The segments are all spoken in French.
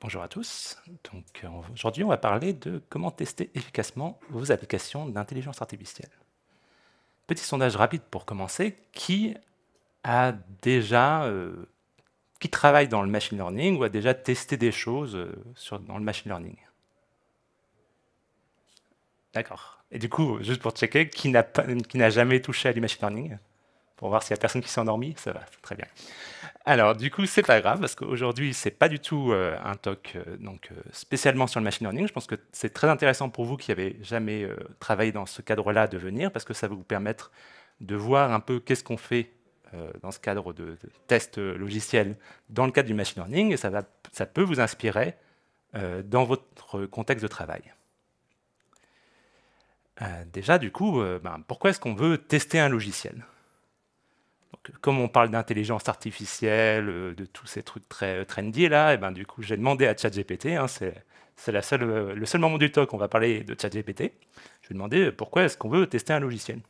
Bonjour à tous. Donc euh, aujourd'hui, on va parler de comment tester efficacement vos applications d'intelligence artificielle. Petit sondage rapide pour commencer. Qui a déjà, euh, qui travaille dans le machine learning ou a déjà testé des choses euh, dans le machine learning D'accord. Et du coup, juste pour checker, qui n'a jamais touché à du machine learning pour voir s'il n'y a personne qui s'est endormi. Ça va, très bien. Alors, du coup, c'est pas grave, parce qu'aujourd'hui, c'est pas du tout euh, un talk euh, donc, euh, spécialement sur le machine learning. Je pense que c'est très intéressant pour vous qui n'avez jamais travaillé dans ce cadre-là de venir, parce que ça va vous permettre de voir un peu qu'est-ce qu'on fait dans ce cadre de, test logiciel dans le cadre du machine learning, et ça, va, ça peut vous inspirer dans votre contexte de travail. déjà, du coup, ben, pourquoi est-ce qu'on veut tester un logiciel comme on parle d'intelligence artificielle, euh, de tous ces trucs très euh, trendy là, eh ben, du coup j'ai demandé à ChatGPT, hein, c'est euh, le seul moment du talk qu'on va parler de ChatGPT. Je lui ai demandé pourquoi est-ce qu'on veut tester un logiciel.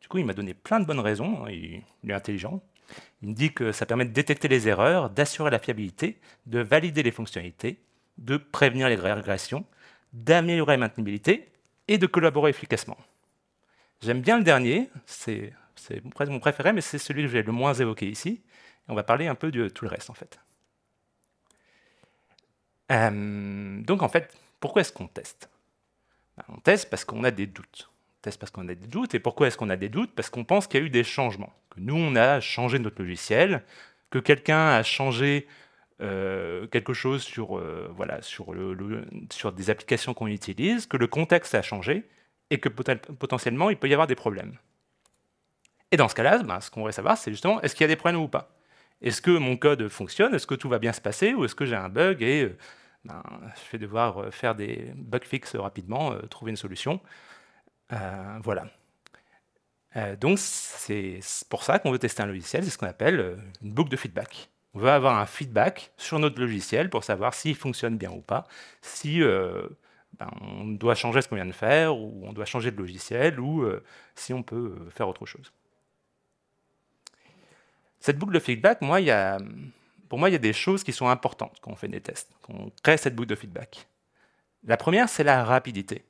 Du coup, il m'a donné plein de bonnes raisons, hein, il, il, est intelligent. Il me dit que ça permet de détecter les erreurs, d'assurer la fiabilité, de valider les fonctionnalités, de prévenir les régressions, d'améliorer la maintenabilité et de collaborer efficacement. J'aime bien le dernier, c'est c'est presque mon préféré, mais c'est celui que j'ai le moins évoqué ici. on va parler un peu de tout le reste, en fait. Euh, donc, en fait, pourquoi est-ce qu'on teste ben, On teste parce qu'on a des doutes. On teste parce qu'on a des doutes. Et pourquoi est-ce qu'on a des doutes Parce qu'on pense qu'il y a eu des changements. Que nous, on a changé notre logiciel, que quelqu'un a changé euh, quelque chose sur, euh, voilà, sur, le, sur des applications qu'on utilise, que le contexte a changé et que potentiellement il peut y avoir des problèmes. Et dans ce cas-là, ben, ce qu'on voudrait savoir, c'est justement, est-ce qu'il y a des problèmes ou pas Est-ce que mon code fonctionne Est-ce que tout va bien se passer Ou est-ce que j'ai un bug et euh, ben, je vais devoir euh, faire des bug fixes rapidement, euh, trouver une solution Voilà. donc, c'est pour ça qu'on veut tester un logiciel, c'est ce qu'on appelle une boucle de feedback. On veut avoir un feedback sur notre logiciel pour savoir s'il fonctionne bien ou pas, si ben, on doit changer ce qu'on vient de faire, ou on doit changer de logiciel, ou si on peut faire autre chose. Cette boucle de feedback, pour moi, il y a des choses qui sont importantes quand on fait des tests, quand on crée cette boucle de feedback. La première, c'est la rapidité.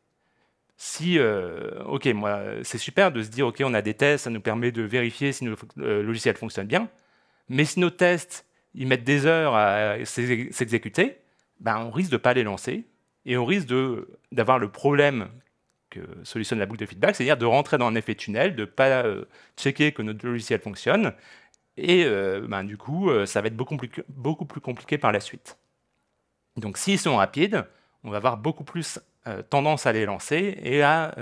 Si, euh, ok, moi, c'est super de se dire, ok, on a des tests, ça nous permet de vérifier si nos euh, logiciel fonctionne bien, mais si nos tests, ils mettent des heures à s'exécuter, ben, on risque de ne pas les lancer et on risque d'avoir le problème que solutionne la boucle de feedback, c'est-à-dire de rentrer dans un effet tunnel, de ne pas euh, checker que notre logiciel fonctionne et euh, ben, du coup, euh, ça va être beaucoup plus, compliqué par la suite. Donc s'ils sont rapides, on va avoir beaucoup plus euh, tendance à les lancer et à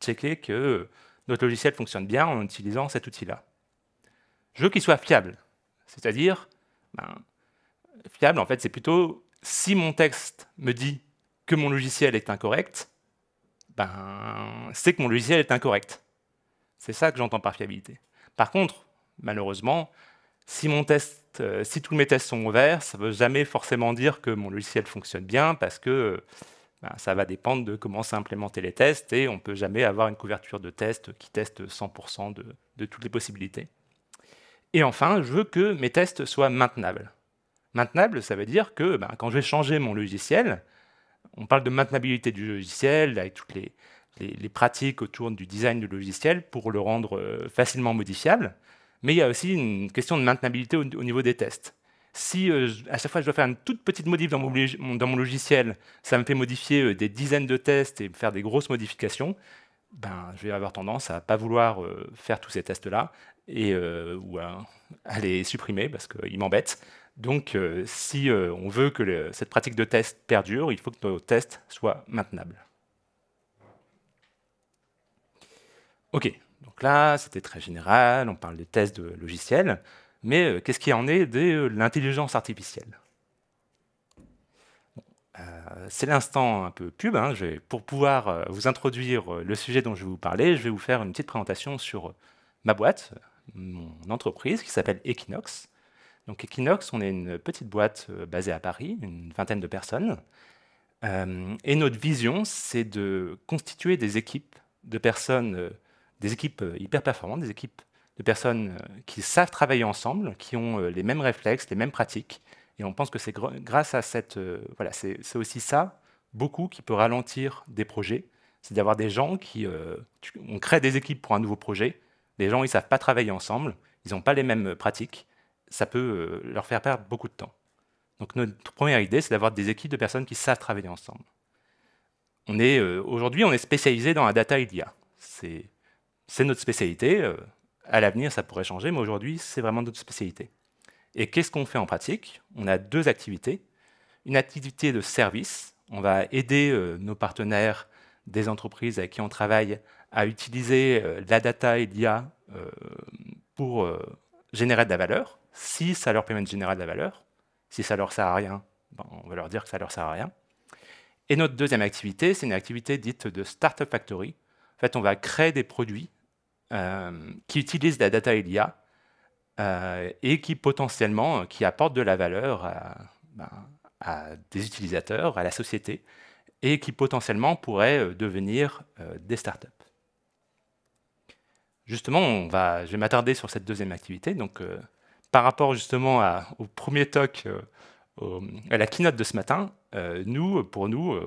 checker que notre logiciel fonctionne bien en utilisant cet outil-là. Je veux qu'il soit fiable, c'est-à-dire, ben, fiable en fait, c'est plutôt si mon texte me dit que mon logiciel est incorrect, ben, c'est que mon logiciel est incorrect. C'est ça que j'entends par fiabilité. Par contre, malheureusement, euh, si, tous mes tests sont ouverts, ça ne veut jamais forcément dire que mon logiciel fonctionne bien parce que ben, ça va dépendre de comment s'implémenter les tests et on ne peut jamais avoir une couverture de tests qui teste 100% de, toutes les possibilités. Et enfin, je veux que mes tests soient maintenables. Maintenable, ça veut dire que ben, quand je vais changer mon logiciel, on parle de maintenabilité du logiciel avec toutes les pratiques autour du design du logiciel pour le rendre euh, facilement modifiable mais il y a aussi une question de maintenabilité au, niveau des tests. Si euh, à chaque fois je dois faire une toute petite modif dans mon, logiciel, ça me fait modifier euh, des dizaines de tests et faire des grosses modifications, ben, je vais avoir tendance à ne pas vouloir euh, faire tous ces tests-là et ou à, les supprimer parce qu'ils m'embêtent. Donc, si on veut que cette pratique de test perdure, il faut que nos tests soient maintenables. OK, donc là, c'était très général, on parle de tests de logiciels, mais euh, qu'est-ce qui en est euh, de l'intelligence artificielle euh, c'est l'instant un peu pub. Hein, pour pouvoir vous introduire le sujet dont je vais vous parler, je vais vous faire une petite présentation sur ma boîte, mon entreprise qui s'appelle Equinox. Donc Equinox, on est une petite boîte basée à Paris, une vingtaine de personnes. et notre vision, c'est de constituer des équipes de personnes des équipes euh, hyper performantes, des équipes de personnes euh, qui savent travailler ensemble, qui ont euh, les mêmes réflexes, les mêmes pratiques. Et on pense que c'est grâce à cette... voilà, c'est aussi ça, beaucoup, qui peut ralentir des projets. C'est d'avoir des gens qui... on crée des équipes pour un nouveau projet. Les gens, ils ne savent pas travailler ensemble. Ils n'ont pas les mêmes pratiques. Ça peut leur faire perdre beaucoup de temps. Donc notre première idée, c'est d'avoir des équipes de personnes qui savent travailler ensemble. On est aujourd'hui, on est spécialisé dans la data et l'IA. C'est c'est notre spécialité. Euh, à l'avenir, ça pourrait changer, mais aujourd'hui, c'est vraiment notre spécialité. Et qu'est-ce qu'on fait en pratique On a deux activités. Une activité de service. On va aider euh, nos partenaires des entreprises avec qui on travaille à utiliser euh, la data et l'IA pour générer de la valeur. Si ça leur permet de générer de la valeur, si ça leur sert à rien, ben, on va leur dire que ça leur sert à rien. Et notre deuxième activité, c'est une activité dite de Startup Factory. En fait, on va créer des produits euh, qui utilisent la data l'IA euh, et qui potentiellement euh, qui apportent de la valeur ben, à, des utilisateurs, à la société, et qui potentiellement pourraient devenir des startups. Justement, on va, je vais m'attarder sur cette deuxième activité. Donc, par rapport justement au premier talk, à la keynote de ce matin, nous, pour nous,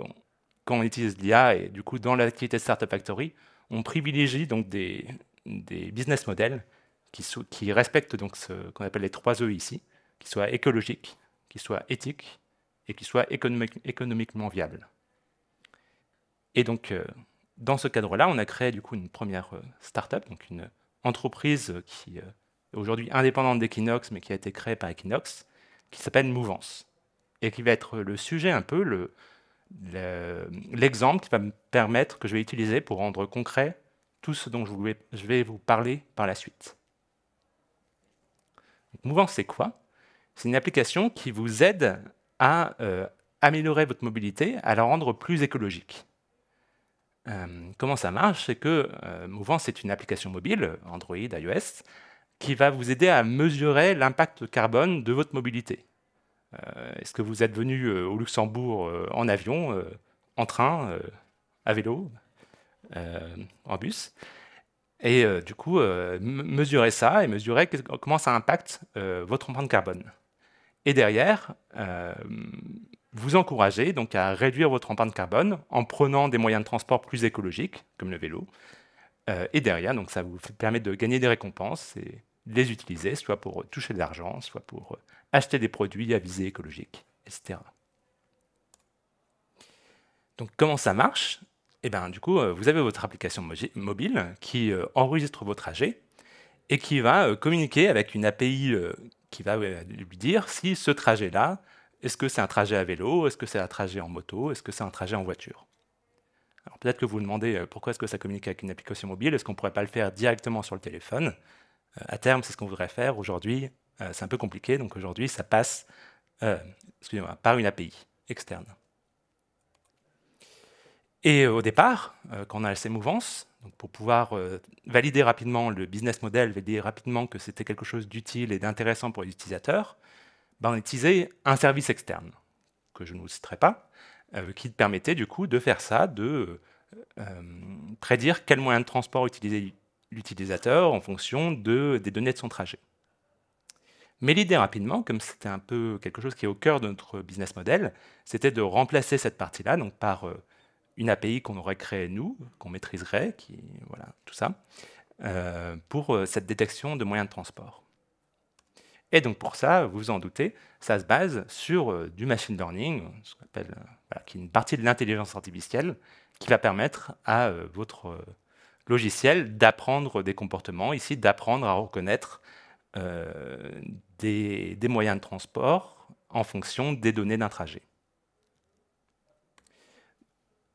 quand on utilise l'IA et du coup dans l'activité Startup Factory, on privilégie donc des, des business models qui, respectent donc ce qu'on appelle les trois E ici, qui soient écologiques, qui soient éthiques et qui soient économiquement viables. Et donc, euh, dans ce cadre-là, on a créé du coup une première euh, start-up, donc une entreprise qui est euh, aujourd'hui indépendante d'Equinox, mais qui a été créée par Equinox, qui s'appelle Mouvance, et qui va être le sujet un peu, l'exemple le, l'exemple qui va me permettre, que je vais utiliser pour rendre concret tout ce dont je vais vous parler par la suite. Mouvance, c'est quoi C'est une application qui vous aide à euh, améliorer votre mobilité, à la rendre plus écologique. Euh, comment ça marche C'est que euh, Mouvance, c'est une application mobile, Android, iOS, qui va vous aider à mesurer l'impact carbone de votre mobilité. Est-ce que vous êtes venu au Luxembourg en avion, en train, à vélo euh, en bus. Et euh, du coup, euh, mesurer ça et mesurer comment ça impacte votre empreinte carbone. Et derrière, vous encourager donc à réduire votre empreinte carbone en prenant des moyens de transport plus écologiques, comme le vélo. et derrière, donc ça vous permet de gagner des récompenses et les utiliser, soit pour toucher de l'argent, soit pour acheter des produits à visée écologique, etc. Donc comment ça marche eh ben, du coup, euh, vous avez votre application mobile qui euh, enregistre vos trajets et qui va euh, communiquer avec une API qui va lui dire si ce trajet-là, est-ce que c'est un trajet à vélo, est-ce que c'est un trajet en moto, est-ce que c'est un trajet en voiture. Alors peut-être que vous vous demandez pourquoi est-ce que ça communique avec une application mobile, est-ce qu'on ne pourrait pas le faire directement sur le téléphone À terme, c'est ce qu'on voudrait faire. Aujourd'hui, c'est un peu compliqué, donc aujourd'hui, ça passe par une API externe. Et euh, au départ, euh, quand on a ces mouvances, donc pour pouvoir euh, valider rapidement le business model, valider rapidement que c'était quelque chose d'utile et d'intéressant pour les utilisateurs, ben, on utilisait un service externe, que je ne vous citerai pas, qui permettait du coup de faire ça, de prédire quel moyen de transport utiliser l'utilisateur en fonction de, des données de son trajet. Mais l'idée rapidement, comme c'était un peu quelque chose qui est au cœur de notre business model, c'était de remplacer cette partie-là donc par une API qu'on aurait créée nous, qu'on maîtriserait, qui, voilà, tout ça, euh, pour euh, cette détection de moyens de transport. Et donc pour ça, vous vous en doutez, ça se base sur euh, du machine learning, ce qu'on appelle, qui est une partie de l'intelligence artificielle, qui va permettre à votre logiciel d'apprendre des comportements, ici d'apprendre à reconnaître des, moyens de transport en fonction des données d'un trajet.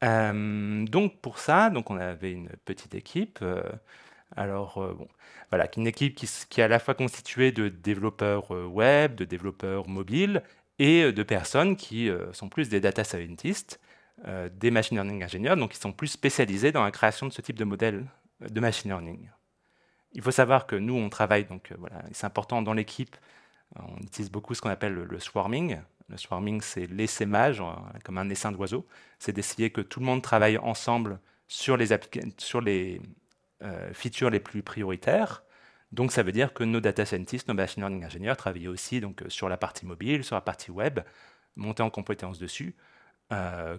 Euh, donc pour ça, donc on avait une petite équipe. Euh, alors euh, bon, voilà, une équipe qui, est à la fois constituée de développeurs web, de développeurs mobiles et de personnes qui sont plus des data scientists, des machine learning ingénieurs, donc qui sont plus spécialisés dans la création de ce type de modèle de machine learning. Il faut savoir que nous, on travaille, donc voilà, c'est important dans l'équipe, on utilise beaucoup ce qu'on appelle le swarming, le swarming, c'est l'essaimage, euh, comme un essaim d'oiseaux. C'est d'essayer que tout le monde travaille ensemble sur les, sur les euh, features les plus prioritaires. Donc ça veut dire que nos data scientists, nos machine learning ingénieurs travaillaient aussi donc, euh, sur la partie mobile, sur la partie web, monter en compétence dessus,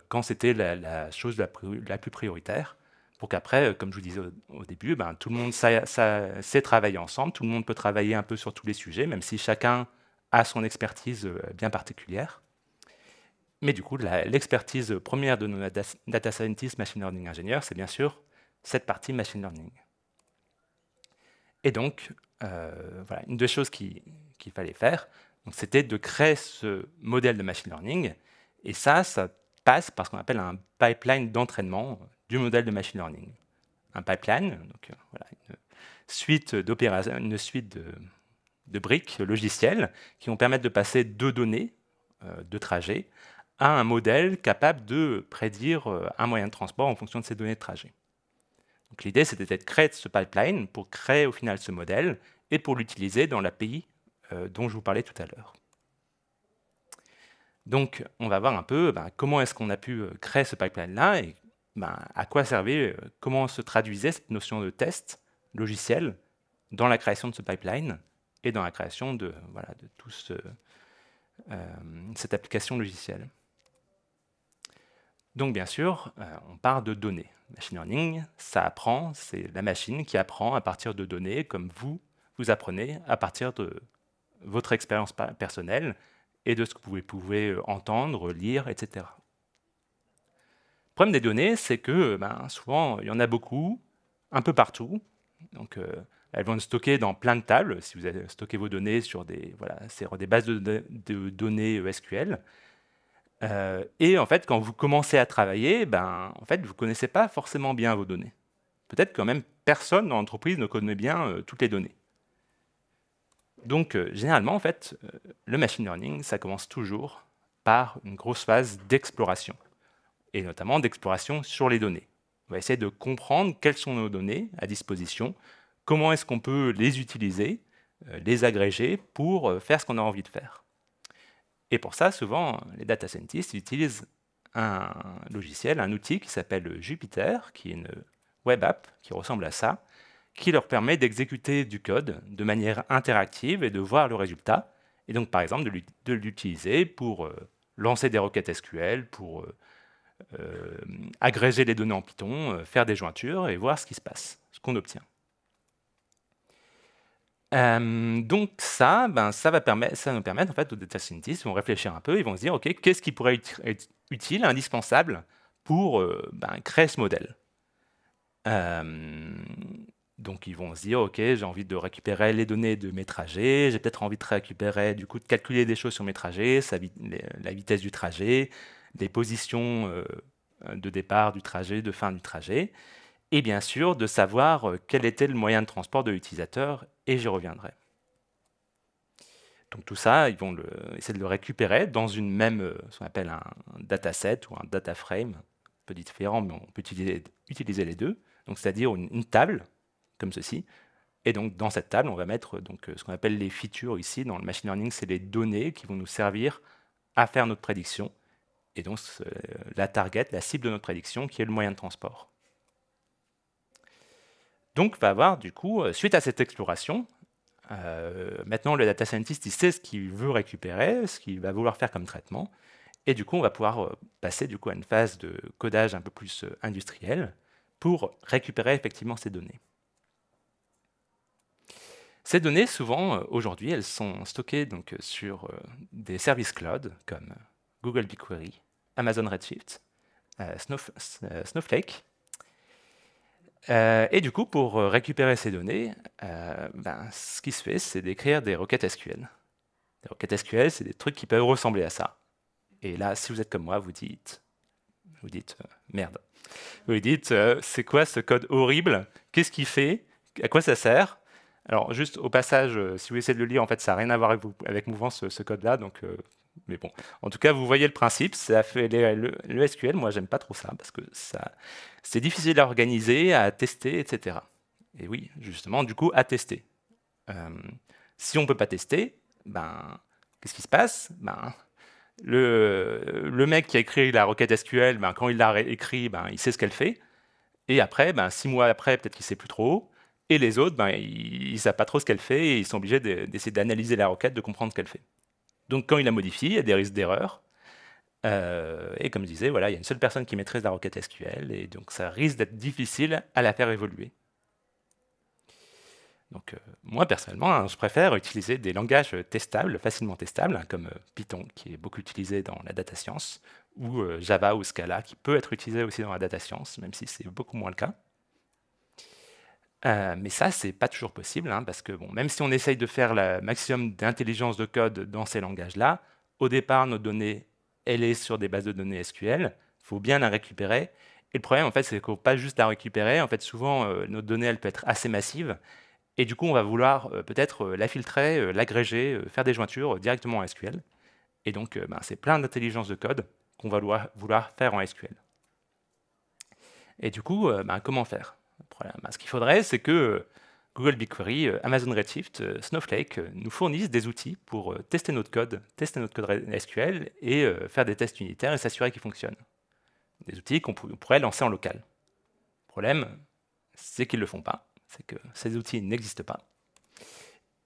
quand c'était la, chose la, plus prioritaire, pour qu'après, comme je vous disais au, début, ben, tout le monde sait travailler ensemble, tout le monde peut travailler un peu sur tous les sujets, même si chacun a son expertise euh, bien particulière. Mais du coup, l'expertise première de nos data scientists, machine learning ingénieurs, c'est bien sûr cette partie machine learning. Et donc, euh, voilà, une des choses qu'il fallait faire, c'était de créer ce modèle de machine learning. Et ça, ça passe par ce qu'on appelle un pipeline d'entraînement du modèle de machine learning. Un pipeline, donc euh, voilà, une suite d'opérations, une suite de, de briques logicielles qui vont permettre de passer deux données, euh, de trajets, à un modèle capable de prédire euh, un moyen de transport en fonction de ces données de trajet. Donc l'idée, c'était de créer ce pipeline pour créer au final ce modèle et pour l'utiliser dans l'API euh, dont je vous parlais tout à l'heure. Donc, on va voir un peu bah, comment est-ce qu'on a pu créer ce pipeline-là et bah, à quoi servait, comment se traduisait cette notion de test logiciel dans la création de ce pipeline et dans la création de, voilà, de tout euh, cette application logicielle. Donc bien sûr, euh, on part de données. Machine learning, ça apprend, c'est la machine qui apprend à partir de données, comme vous, vous apprenez à partir de votre expérience personnelle et de ce que vous pouvez euh, entendre, lire, etc. Le problème des données, c'est que ben, souvent, il y en a beaucoup, un peu partout. Donc, elles vont être stockées dans plein de tables, si vous avez stocké vos données sur des, des bases de, données SQL. Euh, et en fait, quand vous commencez à travailler, ben, en fait, vous ne connaissez pas forcément bien vos données. Peut-être quand même personne dans l'entreprise ne connaît bien euh, toutes les données. Donc, euh, généralement, en fait, le machine learning, ça commence toujours par une grosse phase d'exploration, et notamment d'exploration sur les données. On va essayer de comprendre quelles sont nos données à disposition, comment est-ce qu'on peut les utiliser, euh, les agréger pour euh, faire ce qu'on a envie de faire. Et pour ça, souvent, les data scientists utilisent un logiciel, un outil qui s'appelle Jupyter, qui est une web app qui ressemble à ça, qui leur permet d'exécuter du code de manière interactive et de voir le résultat. Et donc, par exemple, de l'utiliser pour euh, lancer des requêtes SQL, pour agréger les données en Python, faire des jointures et voir ce qui se passe, ce qu'on obtient. Euh, donc ça, ben, ça va permettre, ça nous permettre en fait aux data scientists, ils vont réfléchir un peu, ils vont se dire ok, qu'est-ce qui pourrait être utile, indispensable pour euh, ben, créer ce modèle. Euh, donc ils vont se dire ok, j'ai envie de récupérer les données de mes trajets, j'ai peut-être envie de récupérer du coup de calculer des choses sur mes trajets, la vitesse du trajet, des positions de départ du trajet, de fin du trajet et bien sûr de savoir euh, quel était le moyen de transport de l'utilisateur, et j'y reviendrai. Donc tout ça, ils vont essayer de le récupérer dans une même, euh, ce qu'on appelle un dataset ou un data frame, un peu différent, mais on peut utiliser, les deux, donc c'est-à-dire une, une, table, comme ceci, et donc dans cette table, on va mettre euh, donc, ce qu'on appelle les features ici, dans le machine learning, c'est les données qui vont nous servir à faire notre prédiction, et donc la target, la cible de notre prédiction, qui est le moyen de transport. Donc, va avoir du coup, euh, suite à cette exploration, euh, maintenant le data scientist sait ce qu'il veut récupérer, ce qu'il va vouloir faire comme traitement, et du coup, on va pouvoir euh, passer du coup à une phase de codage un peu plus industrielle pour récupérer effectivement ces données. Ces données, souvent aujourd'hui, elles sont stockées donc sur des services cloud comme Google BigQuery, Amazon Redshift, Snowflake euh, et du coup, pour euh, récupérer ces données, euh, ben, ce qui se fait, c'est d'écrire des requêtes SQL. Des requêtes SQL, c'est des trucs qui peuvent ressembler à ça. Et là, si vous êtes comme moi, vous dites, vous dites merde. Vous dites, c'est quoi ce code horrible Qu'est-ce qu'il fait À quoi ça sert Alors, juste au passage, si vous essayez de le lire, en fait, ça n'a rien à voir avec, avec Mouvance, ce, ce code-là, donc mais bon, en tout cas, vous voyez le principe, ça fait le, SQL, moi j'aime pas trop ça, parce que ça, c'est difficile à organiser, à tester, etc. Et oui, justement, du coup, à tester. Euh, si on peut pas tester, ben, qu'est-ce qui se passe ben, le, le, mec qui a écrit la requête SQL, ben, quand il l'a écrit, ben, il sait ce qu'elle fait. Et après, ben, six mois après, peut-être qu'il sait plus trop. Et les autres, ben, ils ne savent pas trop ce qu'elle fait et ils sont obligés d'essayer d'analyser la requête, de comprendre ce qu'elle fait. Donc quand il la modifie, il y a des risques d'erreur. Euh, et comme je disais, voilà, il y a une seule personne qui maîtrise la requête SQL, et donc ça risque d'être difficile à la faire évoluer. Donc euh, moi personnellement, hein, je préfère utiliser des langages testables, facilement testables, hein, comme euh, Python, qui est beaucoup utilisé dans la data science, ou Java ou Scala, qui peut être utilisé aussi dans la data science, même si c'est beaucoup moins le cas. Euh, mais ça, c'est pas toujours possible, hein, parce que bon, même si on essaye de faire le maximum d'intelligence de code dans ces langages-là, au départ, nos données, elles est sur des bases de données SQL, il faut bien la récupérer. Et le problème, en fait, c'est qu'on pas juste la récupérer. En fait, souvent, euh, nos données, elles peuvent être assez massives. Et du coup, on va vouloir euh, peut-être la filtrer, l'agréger, faire des jointures directement en SQL. Et donc, ben, c'est plein d'intelligence de code qu'on va vouloir, faire en SQL. Et du coup, ben, comment faire Hein. Ce qu'il faudrait, c'est que euh, Google BigQuery, euh, Amazon Redshift, euh, Snowflake nous fournissent des outils pour tester notre code, tester notre code SQL et faire des tests unitaires et s'assurer qu'ils fonctionnent. Des outils qu'on pourrait lancer en local. Le problème, c'est qu'ils ne le font pas, c'est que ces outils n'existent pas.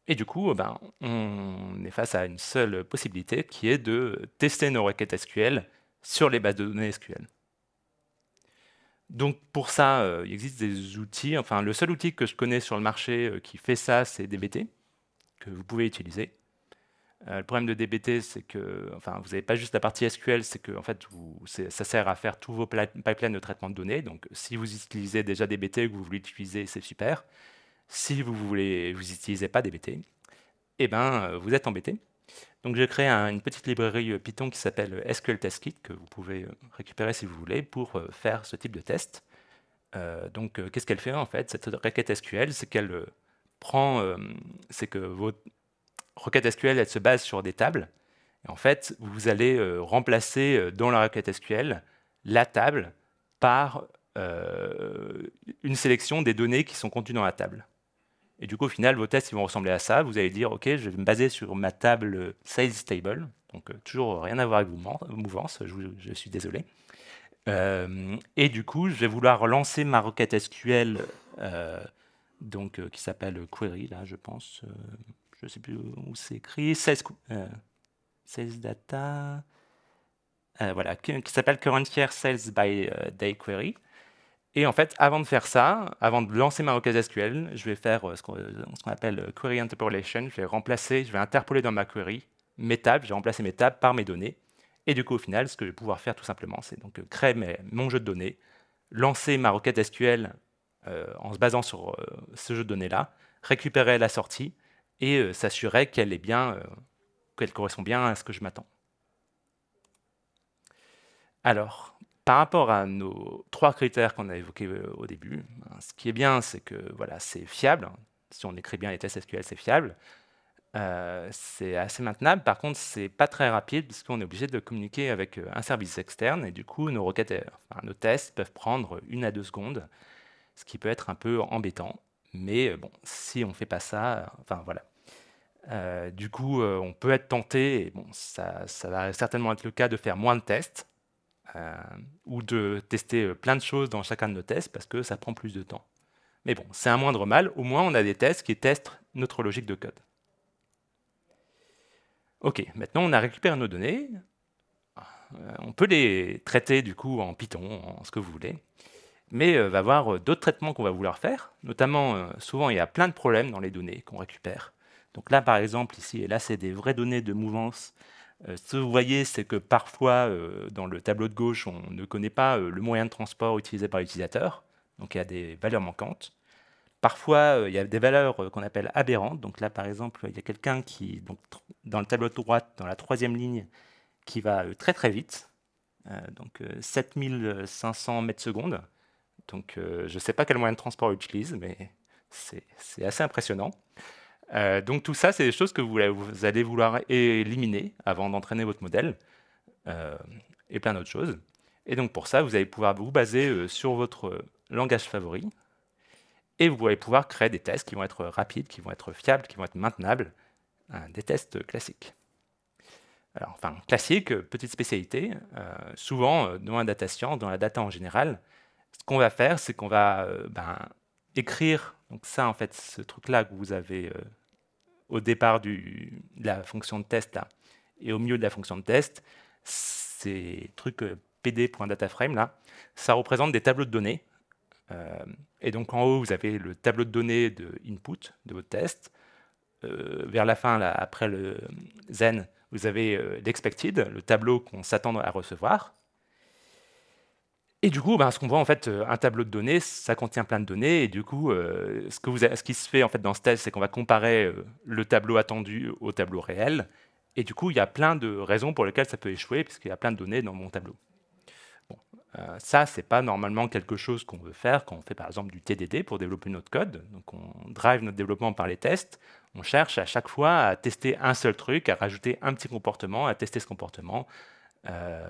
Et du coup, ben, on est face à une seule possibilité qui est de tester nos requêtes SQL sur les bases de données SQL. Donc pour ça, euh, il existe des outils. Enfin, le seul outil que je connais sur le marché euh, qui fait ça, c'est DBT, que vous pouvez utiliser. Euh, le problème de DBT, c'est que enfin, vous n'avez pas juste la partie SQL, c'est que en fait, ça sert à faire tous vos pipelines de traitement de données. Donc si vous utilisez déjà DBT et que vous voulez l'utiliser, c'est super. Si vous voulez, vous n'utilisez pas DBT, eh ben, vous êtes embêté. Donc j'ai créé une petite librairie euh, Python qui s'appelle euh, SQL Test Kit, que vous pouvez euh, récupérer si vous voulez, pour faire ce type de test. donc qu'est-ce qu'elle fait en fait Cette requête SQL, c'est qu'elle prend, c'est que votre requête SQL, elle se base sur des tables. Et en fait, vous allez remplacer dans la requête SQL la table par une sélection des données qui sont contenues dans la table. Et du coup, au final, vos tests ils vont ressembler à ça. Vous allez dire, OK, je vais me baser sur ma table size table. Donc, euh, toujours rien à voir avec mouvance, je, je suis désolé. Euh, et du coup, je vais vouloir lancer ma requête SQL euh, donc, qui s'appelle query, là, je pense. je ne sais plus où c'est écrit. 16, data. voilà, qui, qui s'appelle current year sales by day query. Et en fait, avant de faire ça, avant de lancer ma requête SQL, je vais faire euh, euh, ce qu'on appelle euh, query interpolation. Je vais remplacer, je vais interpoler dans ma query mes tables. je vais remplacer mes tables par mes données. Et du coup, au final, ce que je vais pouvoir faire tout simplement, c'est donc créer mon jeu de données, lancer ma requête SQL en se basant sur ce jeu de données-là, récupérer la sortie et s'assurer qu'elle est bien, qu'elle correspond bien à ce que je m'attends. Alors, par rapport à nos trois critères qu'on a évoqués euh, au début, hein, ce qui est bien, c'est que voilà, c'est fiable. Hein. Si on écrit bien les tests SQL, c'est fiable. Euh, c'est assez maintenable. Par contre, c'est pas très rapide puisqu'on est obligé de communiquer avec euh, un service externe et du coup, nos requêtes, nos tests peuvent prendre une à deux secondes, ce qui peut être un peu embêtant. Mais bon, si on fait pas ça, enfin voilà. du coup, on peut être tenté, et bon, ça, ça va certainement être le cas de faire moins de tests, euh, ou de tester euh, plein de choses dans chacun de nos tests parce que ça prend plus de temps. Mais bon, c'est un moindre mal, au moins on a des tests qui testent notre logique de code. Ok, maintenant on a récupéré nos données, euh, on peut les traiter du coup en Python, en ce que vous voulez, mais il va y avoir d'autres traitements qu'on va vouloir faire, notamment souvent il y a plein de problèmes dans les données qu'on récupère. Donc là par exemple ici et là c'est des vraies données de mouvance euh, ce que vous voyez, c'est que parfois, euh, dans le tableau de gauche, on ne connaît pas euh, le moyen de transport utilisé par l'utilisateur, donc il y a des valeurs manquantes. Parfois, il y a des valeurs qu'on appelle aberrantes. Donc là, par exemple, il y a quelqu'un qui, donc, dans le tableau de droite, dans la troisième ligne, qui va très très vite, donc 7500 mètres secondes. Donc je ne sais pas quel moyen de transport il utilise, mais c'est assez impressionnant. Euh, donc tout ça, c'est des choses que vous, vous, allez vouloir éliminer avant d'entraîner votre modèle euh, et plein d'autres choses. Et donc pour ça, vous allez pouvoir vous baser euh, sur votre langage favori et vous allez pouvoir créer des tests qui vont être rapides, qui vont être fiables, qui vont être maintenables, hein, des tests classiques. Alors, enfin, classique, petite spécialité, souvent dans la data science, dans la data en général, ce qu'on va faire, c'est qu'on va ben, écrire donc ça, en fait, ce truc-là que vous avez euh, au départ de la fonction de test, et au milieu de la fonction de test, ces trucs euh, pd.dataframe, là, ça représente des tableaux de données. Euh, et donc en haut, vous avez le tableau de données de input de votre test. vers la fin, après le zen, vous avez l'expected, le tableau qu'on s'attend à recevoir. Et du coup, ben, ce qu'on voit en fait, euh, un tableau de données, ça contient plein de données. Et du coup, euh, ce, que vous ce qui se fait en fait dans ce test, c'est qu'on va comparer euh, le tableau attendu au tableau réel. Et du coup, il y a plein de raisons pour lesquelles ça peut échouer, puisqu'il y a plein de données dans mon tableau. Bon, ce ça, c'est pas normalement quelque chose qu'on veut faire quand on fait par exemple du TDD pour développer notre code. Donc, on drive notre développement par les tests. On cherche à chaque fois à tester un seul truc, à rajouter un petit comportement, à tester ce comportement. Euh,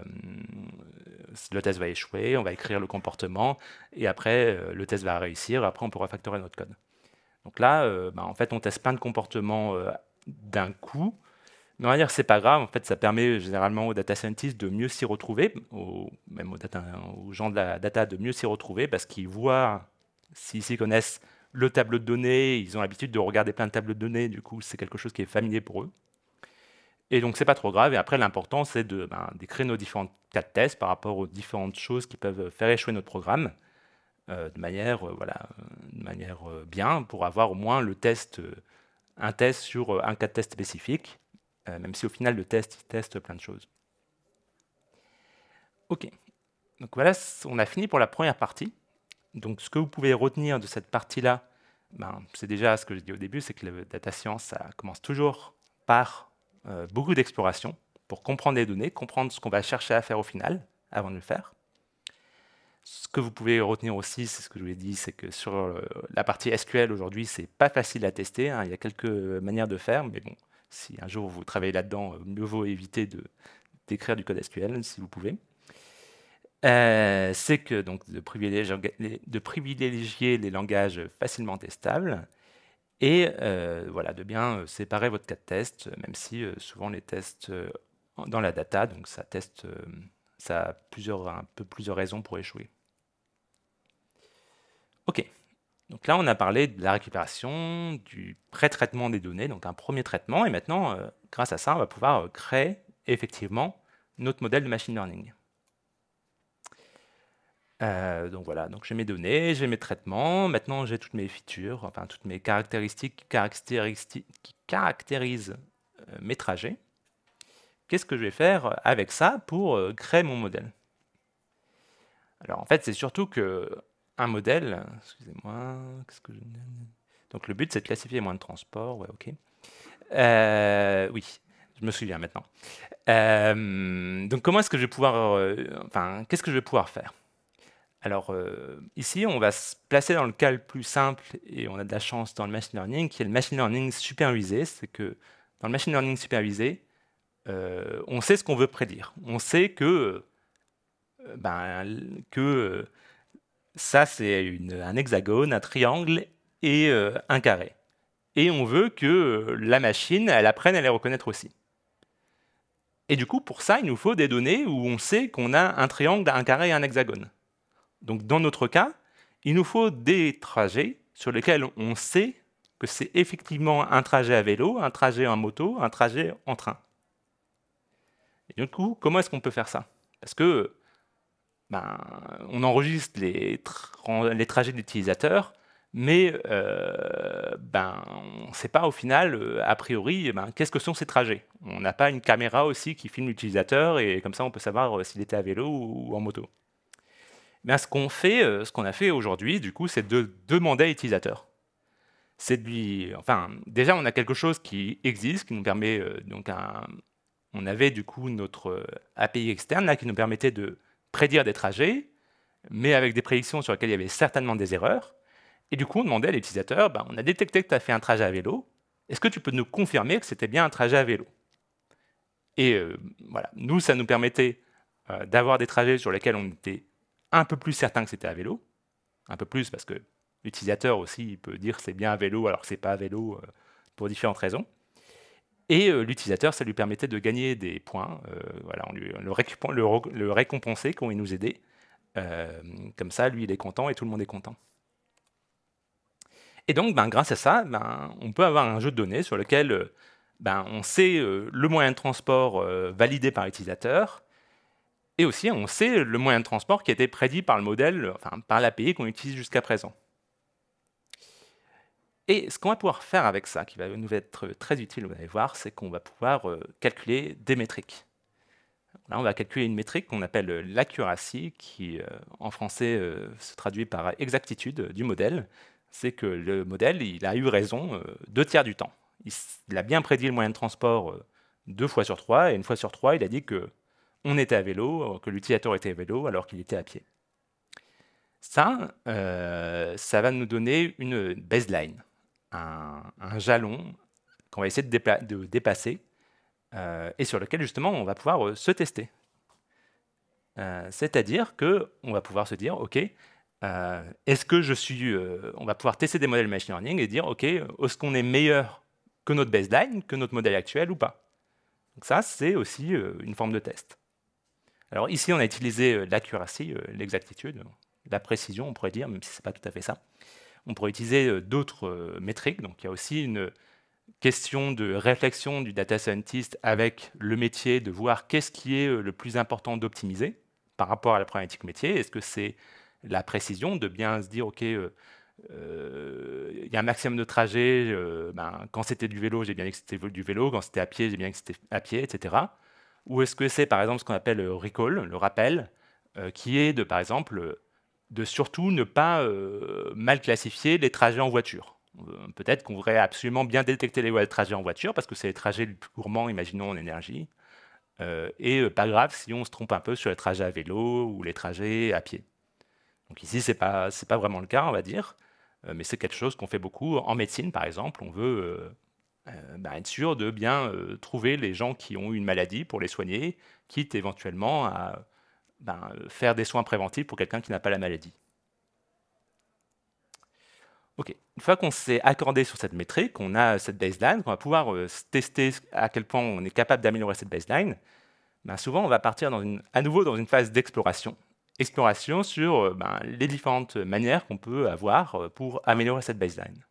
le test va échouer, on va écrire le comportement, et après, euh, le test va réussir, après, on pourra factorer notre code. Donc là, euh, bah, en fait, on teste plein de comportements euh, d'un coup. Mais on va dire c'est pas grave, en fait, ça permet généralement aux data scientists de mieux s'y retrouver, même aux, gens de la data de mieux s'y retrouver, parce qu'ils voient, s'ils connaissent, le tableau de données, ils ont l'habitude de regarder plein de tableaux de données, du coup, c'est quelque chose qui est familier pour eux. Et donc, c'est pas trop grave. Et après, l'important, c'est de, ben, d'écrire nos différents cas de test par rapport aux différentes choses qui peuvent faire échouer notre programme euh, de manière, euh, voilà, de manière euh, bien pour avoir au moins le test, un test sur un cas de test spécifique, même si au final, le test, teste plein de choses. OK. Donc voilà, on a fini pour la première partie. Donc, ce que vous pouvez retenir de cette partie-là, ben, c'est déjà ce que j'ai dit au début, c'est que la data science, ça commence toujours par euh, beaucoup d'exploration pour comprendre les données, comprendre ce qu'on va chercher à faire au final avant de le faire. Ce que vous pouvez retenir aussi, c'est ce que je vous ai dit, c'est que sur euh, la partie SQL aujourd'hui, ce n'est pas facile à tester. Hein. Il y a quelques manières de faire, mais bon, si un jour vous travaillez là-dedans, euh, mieux vaut éviter d'écrire du code SQL si vous pouvez. c'est que donc de privilégier les langages facilement testables et euh, voilà, de bien euh, séparer votre cas de test, euh, même si souvent les tests dans la data, donc ça teste, ça a plusieurs, un peu plusieurs raisons pour échouer. Ok, donc là on a parlé de la récupération, du pré-traitement des données, donc un premier traitement, et maintenant, grâce à ça, on va pouvoir créer effectivement notre modèle de machine learning. Euh, donc voilà, donc j'ai mes données, j'ai mes traitements, maintenant j'ai toutes mes features, enfin toutes mes caractéristiques, qui caractérisent euh, mes trajets. Qu'est-ce que je vais faire avec ça pour euh, créer mon modèle Alors en fait, c'est surtout que un modèle, excusez-moi, qu'est-ce que je... Donc le but c'est de classifier moins de transport, ouais, ok. oui, je me souviens maintenant. donc comment est-ce que je vais pouvoir, enfin, qu'est-ce que je vais pouvoir faire alors euh, ici, on va se placer dans le cas le plus simple et on a de la chance dans le machine learning, qui est le machine learning supervisé. C'est que dans le machine learning supervisé, euh, on sait ce qu'on veut prédire. On sait que, euh, ben, que ça, c'est un hexagone, un triangle et un carré. Et on veut que la machine, elle apprenne à les reconnaître aussi. Et du coup, pour ça, il nous faut des données où on sait qu'on a un triangle, un carré et un hexagone. Donc dans notre cas, il nous faut des trajets sur lesquels on sait que c'est effectivement un trajet à vélo, un trajet en moto, un trajet en train. Et du coup, comment est-ce qu'on peut faire ça Parce que ben, on enregistre les, trajets de trajets mais euh, ben, on ne sait pas au final, euh, a priori, ben, qu'est-ce que sont ces trajets. On n'a pas une caméra aussi qui filme l'utilisateur, et comme ça on peut savoir euh, s'il était à vélo ou en moto ce qu'on fait, euh, ce qu'on a fait aujourd'hui, du coup, c'est de demander à l'utilisateur. C'est lui, enfin, déjà, on a quelque chose qui existe, qui nous permet euh, donc un, on avait du coup notre euh, API externe là, qui nous permettait de prédire des trajets, mais avec des prédictions sur lesquelles il y avait certainement des erreurs. Et du coup, on demandait à l'utilisateur, bah, on a détecté que tu as fait un trajet à vélo, est-ce que tu peux nous confirmer que c'était bien un trajet à vélo Et voilà, nous, ça nous permettait d'avoir des trajets sur lesquels on était un peu plus certain que c'était à vélo, un peu plus parce que l'utilisateur aussi peut dire c'est bien à vélo alors que c'est pas à vélo euh, pour différentes raisons. Et euh, l'utilisateur, ça lui permettait de gagner des points, euh, voilà, lui, le, récompenser quand il nous aidait. comme ça, lui, il est content et tout le monde est content. Et donc, ben, grâce à ça, ben, on peut avoir un jeu de données sur lequel ben, on sait le moyen de transport validé par l'utilisateur, et aussi, on sait le moyen de transport qui était prédit par le modèle, enfin, par l'API qu'on utilise jusqu'à présent. Et ce qu'on va pouvoir faire avec ça, qui va nous être très utile, vous allez voir, c'est qu'on va pouvoir euh, calculer des métriques. Là, on va calculer une métrique qu'on appelle l'accuracy, qui euh, en français euh, se traduit par exactitude du modèle. C'est que le modèle, il a eu raison deux tiers du temps. Il, a bien prédit le moyen de transport deux fois sur trois, et une fois sur trois, il a dit que on était à vélo, que l'utilisateur était à vélo alors qu'il était à pied. Ça, euh, ça va nous donner une baseline, un, jalon qu'on va essayer de, dépasser euh, et sur lequel justement on va pouvoir euh, se tester. C'est-à-dire que on va pouvoir se dire, ok, est-ce que je suis, on va pouvoir tester des modèles machine learning et dire, ok, est-ce qu'on est meilleur que notre baseline, que notre modèle actuel ou pas. Donc ça, c'est aussi une forme de test. Alors ici, on a utilisé euh, l'accuracy, euh, l'exactitude, la précision, on pourrait dire, même si ce n'est pas tout à fait ça. On pourrait utiliser euh, d'autres métriques. Donc il y a aussi une question de réflexion du data scientist avec le métier, de voir qu'est-ce qui est le plus important d'optimiser par rapport à la problématique métier. Est-ce que c'est la précision, de bien se dire, OK, il y a un maximum de trajets. Ben, quand c'était du vélo, j'ai bien que c'était du vélo. Quand c'était à pied, j'ai bien que c'était à pied, etc. Ou est-ce que c'est par exemple ce qu'on appelle le euh, recall, le rappel, euh, qui est de par exemple de surtout ne pas euh, mal classifier les trajets en voiture. Peut-être qu'on voudrait absolument bien détecter les trajets en voiture parce que c'est les trajets les plus gourmands, imaginons, en énergie. et pas grave si on se trompe un peu sur les trajets à vélo ou les trajets à pied. Donc ici, ce n'est pas, pas, vraiment le cas, on va dire, mais c'est quelque chose qu'on fait beaucoup en médecine, par exemple. On veut euh, bah, être sûr de bien euh, trouver les gens qui ont une maladie pour les soigner, quitte éventuellement à ben, euh, faire des soins préventifs pour quelqu'un qui n'a pas la maladie. Ok, une fois qu'on s'est accordé sur cette métrique, qu'on a cette baseline, qu'on va pouvoir tester à quel point on est capable d'améliorer cette baseline, ben, souvent on va partir à nouveau dans une phase d'exploration. Exploration sur ben, les différentes manières qu'on peut avoir pour améliorer cette baseline.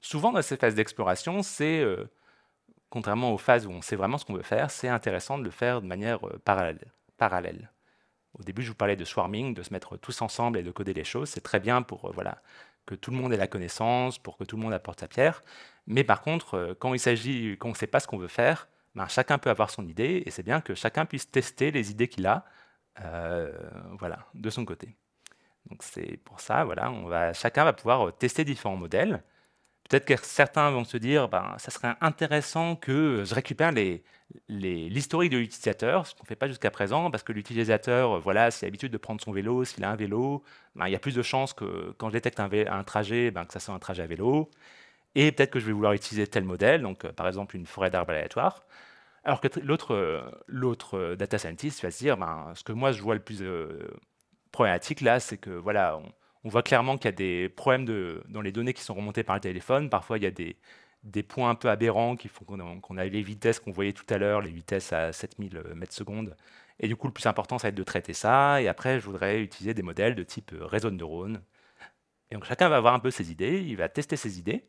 Souvent, dans ces phases d'exploration, c'est, euh, contrairement aux phases où on sait vraiment ce qu'on veut faire, c'est intéressant de le faire de manière euh, parallèle, Au début, je vous parlais de swarming, de se mettre tous ensemble et de coder les choses. C'est très bien pour euh, voilà, que tout le monde ait la connaissance, pour que tout le monde apporte sa pierre. Mais par contre, quand il s'agit, quand on ne sait pas ce qu'on veut faire, ben, chacun peut avoir son idée et c'est bien que chacun puisse tester les idées qu'il a voilà, de son côté. Donc c'est pour ça, voilà, chacun va pouvoir tester différents modèles Peut-être que certains vont se dire, ben, ça serait intéressant que je récupère les, l'historique de l'utilisateur, ce qu'on ne fait pas jusqu'à présent, parce que l'utilisateur, euh, voilà, s'il a l'habitude de prendre son vélo, s'il a un vélo, ben, il y a plus de chances que quand je détecte un, un trajet, ben, que ça soit un trajet à vélo. Et peut-être que je vais vouloir utiliser tel modèle, donc euh, par exemple une forêt d'arbres aléatoires. Alors que l'autre, euh, l'autre data scientist va se dire, ben, ce que moi je vois le plus problématique là, c'est que voilà, on voit clairement qu'il y a des problèmes dans les données qui sont remontées par le téléphone. Parfois, il y a des, points un peu aberrants qui font qu'on a, les vitesses qu'on voyait tout à l'heure, les vitesses à 7000 mètres secondes. Et du coup, le plus important, ça va être de traiter ça. Et après, je voudrais utiliser des modèles de type réseau de neurones. Et donc, chacun va avoir un peu ses idées, il va tester ses idées.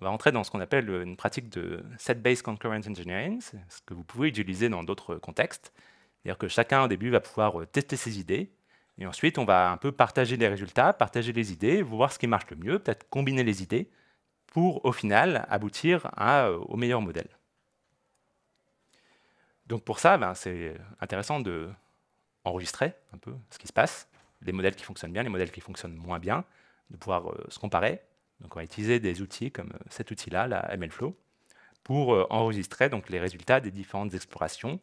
On va entrer dans ce qu'on appelle une pratique de set-based concurrent engineering, ce que vous pouvez utiliser dans d'autres contextes. C'est-à-dire que chacun, au début, va pouvoir euh, tester ses idées, et ensuite, on va un peu partager les résultats, partager les idées, voir ce qui marche le mieux, peut-être combiner les idées pour, au final, aboutir euh, au meilleur modèle. Donc pour ça, ben, c'est intéressant d'enregistrer un peu ce qui se passe, les modèles qui fonctionnent bien, les modèles qui fonctionnent moins bien, de pouvoir euh, se comparer. Donc on va utiliser des outils comme euh, cet outil-là, la MLflow, pour enregistrer donc, les résultats des différentes explorations,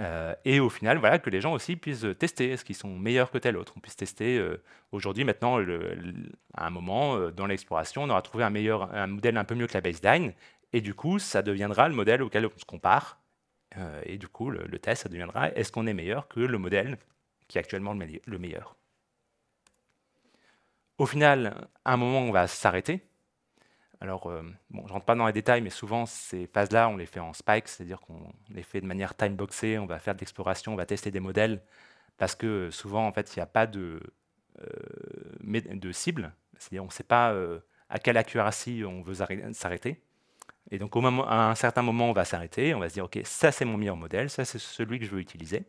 euh, et au final, voilà, que les gens aussi puissent euh, tester, est-ce qu'ils sont meilleurs que tel autre. On puisse tester euh, aujourd'hui, maintenant, à un moment, dans l'exploration, on aura trouvé un, meilleur, un modèle un peu mieux que la baseline, et du coup, ça deviendra le modèle auquel on se compare. et du coup, le, le test, ça deviendra est-ce qu'on est meilleur que le modèle qui est actuellement le meilleur. Au final, à un moment, on va s'arrêter alors, euh, bon, je rentre pas dans les détails, mais souvent, ces phases-là, on les fait en spike, c'est-à-dire qu'on les fait de manière time-boxée, on va faire de l'exploration, on va tester des modèles, parce que souvent, en fait, il n'y a pas de, euh, de cible, c'est-à-dire on ne sait pas euh, à quelle accuracy on veut s'arrêter. Et donc, à un certain moment, on va s'arrêter, on va se dire, OK, ça, c'est mon meilleur modèle, ça, c'est celui que je veux utiliser.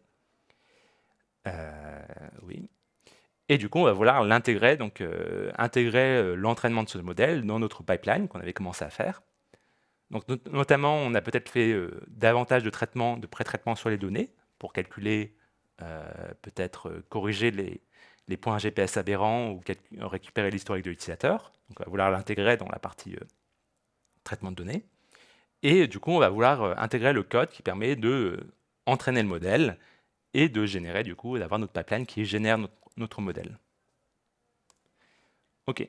oui. Et du coup, on va vouloir l'intégrer, donc euh, intégrer euh, l'entraînement de ce modèle dans notre pipeline qu'on avait commencé à faire. Donc, notamment, on a peut-être fait euh, davantage de traitements, de pré-traitements sur les données pour calculer, peut-être corriger les, les, points GPS aberrants ou récupérer l'historique de l'utilisateur. Donc, on va vouloir l'intégrer dans la partie traitement de données. Et du coup, on va vouloir intégrer le code qui permet de entraîner le modèle et de générer, du coup, d'avoir notre pipeline qui génère notre notre modèle. Ok.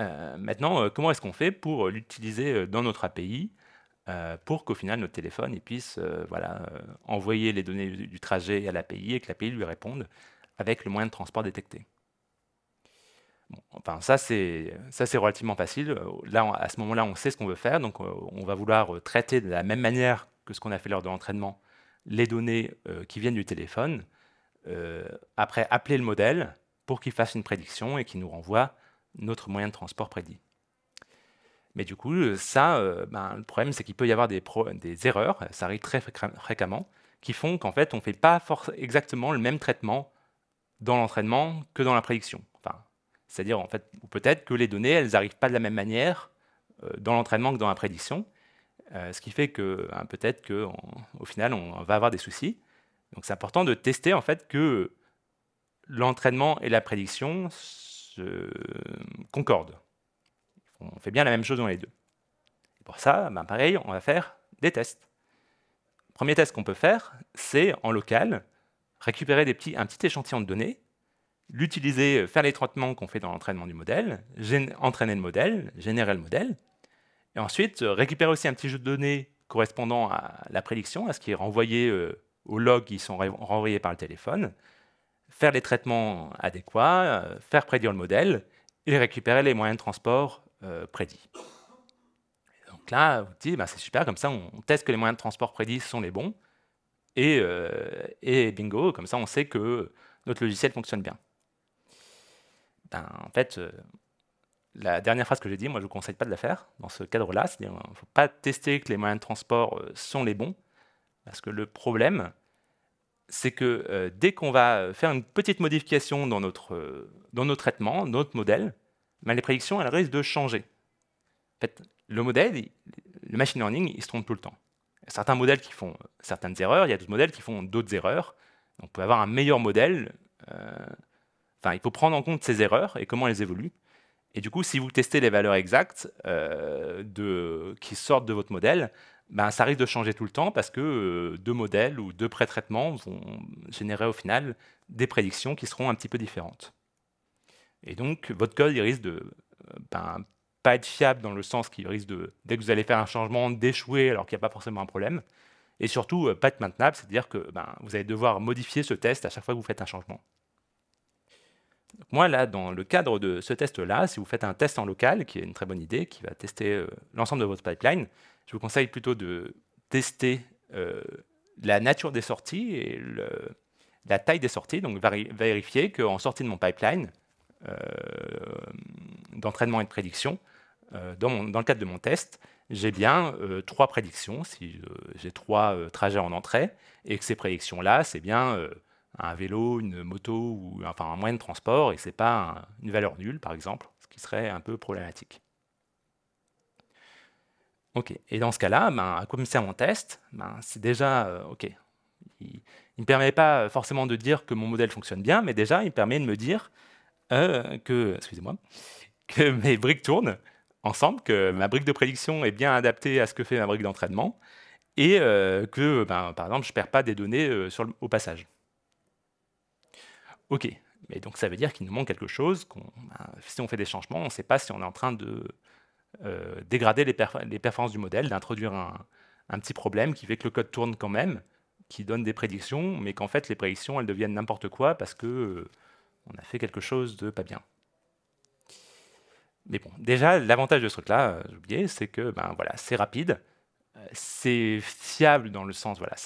Euh, maintenant, euh, comment est-ce qu'on fait pour euh, l'utiliser dans notre API pour qu'au final notre téléphone puisse voilà, envoyer les données du, trajet à l'API et que l'API lui réponde avec le moyen de transport détecté Enfin, ça c'est relativement facile. Là, à ce moment-là, on sait ce qu'on veut faire, donc on va vouloir traiter de la même manière que ce qu'on a fait lors de l'entraînement les données qui viennent du téléphone euh, après appeler le modèle pour qu'il fasse une prédiction et qu'il nous renvoie notre moyen de transport prédit. Mais du coup, euh, ça, euh, ben, le problème, c'est qu'il peut y avoir des, des, erreurs, ça arrive très fréquemment, qui font qu'en fait, on ne fait pas exactement le même traitement dans l'entraînement que dans la prédiction. Enfin, C'est-à-dire, en fait, ou peut-être que les données, elles n'arrivent pas de la même manière dans l'entraînement que dans la prédiction, ce qui fait que ben, peut-être qu'au final, on va avoir des soucis. Donc c'est important de tester en fait que l'entraînement et la prédiction se concordent. On fait bien la même chose dans les deux. pour ça, ben, pareil, on va faire des tests. premier test qu'on peut faire, c'est en local, récupérer des petits, un petit échantillon de données, l'utiliser, euh, faire les traitements qu'on fait dans l'entraînement du modèle, entraîner le modèle, générer le modèle, et ensuite euh, récupérer aussi un petit jeu de données correspondant à la prédiction, à ce qui est renvoyé euh, aux logs qui sont renvoyés par le téléphone, faire les traitements adéquats, euh, faire prédire le modèle et récupérer les moyens de transport euh, prédits. donc là, vous dites, bah, c'est super, comme ça on, teste que les moyens de transport prédits sont les bons, et, euh, et bingo, comme ça on sait que notre logiciel fonctionne bien. Ben, en fait, la dernière phrase que j'ai dit, moi je ne vous conseille pas de la faire dans ce cadre-là, c'est-à-dire il ne faut pas tester que les moyens de transport sont les bons, parce que le problème, c'est que euh, dès qu'on va euh, faire une petite modification dans, notre, euh, dans nos traitements, notre modèle, ben, les prédictions elles risquent de changer. En fait, le modèle, le machine learning, il se trompe tout le temps. Il y a certains modèles qui font certaines erreurs, il y a d'autres modèles qui font d'autres erreurs. On peut avoir un meilleur modèle. Enfin, il faut prendre en compte ces erreurs et comment elles évoluent. Et du coup, si vous testez les valeurs exactes de, qui sortent de votre modèle, bah, ça risque de changer tout le temps parce que euh, deux modèles ou deux pré-traitements vont générer au final des prédictions qui seront un petit peu différentes. Et donc, votre code, il risque de euh, ben, pas être fiable dans le sens qu'il risque de, dès que vous allez faire un changement, d'échouer alors qu'il n'y a pas forcément un problème. Et surtout, euh, pas être maintenable, c'est-à-dire que ben, vous allez devoir modifier ce test à chaque fois que vous faites un changement. Donc, moi, là, dans le cadre de ce test-là, si vous faites un test en local, qui est une très bonne idée, qui va tester l'ensemble de votre pipeline, je vous conseille plutôt de tester euh, la nature des sorties et la taille des sorties, donc vérifier qu'en sortie de mon pipeline euh, d'entraînement et de prédiction, euh, dans, le cadre de mon test, j'ai bien trois prédictions, si j'ai trois trajets en entrée, et que ces prédictions-là, c'est bien un vélo, une moto, ou enfin un moyen de transport, et ce n'est pas une valeur nulle, par exemple, ce qui serait un peu problématique. Ok. Et dans ce cas-là, ben, me sert mon test, ben, c'est déjà euh, ok. Il ne me permet pas euh, forcément de dire que mon modèle fonctionne bien, mais déjà, il permet de me dire euh, que, excusez-moi, que mes briques tournent ensemble, que ma brique de prédiction est bien adaptée à ce que fait ma brique d'entraînement, et que, ben, par exemple, je ne perds pas des données au passage. Ok. Mais donc, ça veut dire qu'il nous manque quelque chose. qu'on... Ben, si on fait des changements, on ne sait pas si on est en train de euh, dégrader les, performances du modèle, d'introduire un, petit problème qui fait que le code tourne quand même, qui donne des prédictions, mais qu'en fait les prédictions elles deviennent n'importe quoi parce que euh, on a fait quelque chose de pas bien. Mais bon, déjà l'avantage de ce truc-là, euh, j'ai oublié, c'est que ben voilà, c'est rapide, c'est fiable dans le sens voilà,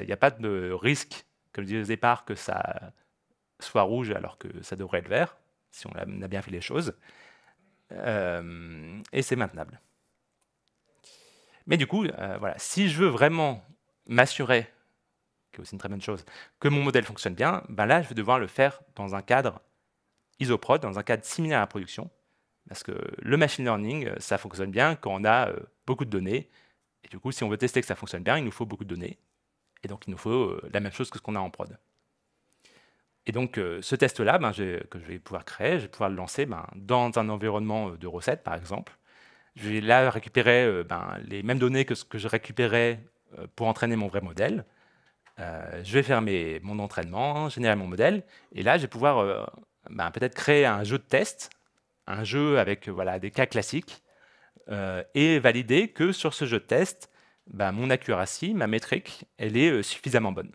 il n'y a pas de risque, comme je disais au départ, que ça soit rouge alors que ça devrait être vert si on a bien fait les choses. Euh, et c'est maintenable. Mais du coup, euh, voilà, si je veux vraiment m'assurer, qui est aussi une très bonne chose, que mon modèle fonctionne bien, ben là, je vais devoir le faire dans un cadre isoprod, dans un cadre similaire à la production, parce que le machine learning, euh, ça fonctionne bien quand on a beaucoup de données. Et du coup, si on veut tester que ça fonctionne bien, il nous faut beaucoup de données. Et donc, il nous faut la même chose que ce qu'on a en prod. Et donc, euh, ce test-là, ben, que je vais pouvoir créer, je vais pouvoir le lancer ben, dans un environnement euh, de recettes, par exemple. Je vais là récupérer euh, ben, les mêmes données que ce que je récupérais pour entraîner mon vrai modèle. je vais faire mon entraînement, générer mon modèle. Et là, je vais pouvoir peut-être créer un jeu de test, un jeu avec voilà, des cas classiques, et valider que sur ce jeu de test, mon accuracy, ma métrique, elle est suffisamment bonne.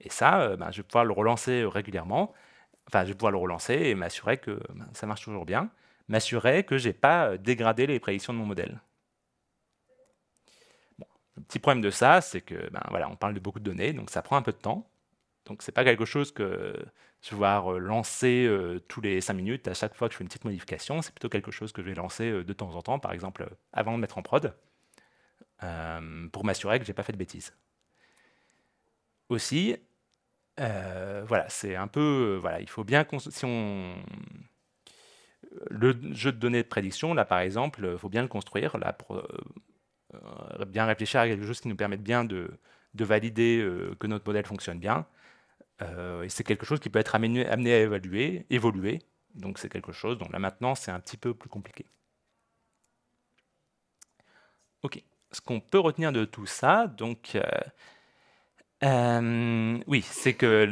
Et ça, euh, ben, je vais pouvoir le relancer euh, régulièrement. Enfin, je vais pouvoir le relancer et m'assurer que euh, ben, ça marche toujours bien. M'assurer que je n'ai pas dégradé les prédictions de mon modèle. Le petit problème de ça, c'est que ben, voilà, on parle de beaucoup de données, donc ça prend un peu de temps. Donc c'est pas quelque chose que je vais lancer tous les 5 minutes à chaque fois que je fais une petite modification. C'est plutôt quelque chose que je vais lancer de temps en temps, par exemple avant de mettre en prod, pour m'assurer que j'ai pas fait de bêtises. Aussi, euh, voilà, c'est un peu. Euh, voilà, il faut bien. Si on. Euh, le jeu de données de prédiction, là par exemple, il faut bien le construire, là bien réfléchir à quelque chose qui nous permette bien de, valider que notre modèle fonctionne bien. et c'est quelque chose qui peut être amené, à évaluer, évoluer. Donc c'est quelque chose dont la maintenance c'est un petit peu plus compliqué. Ok, ce qu'on peut retenir de tout ça, donc euh, oui, c'est que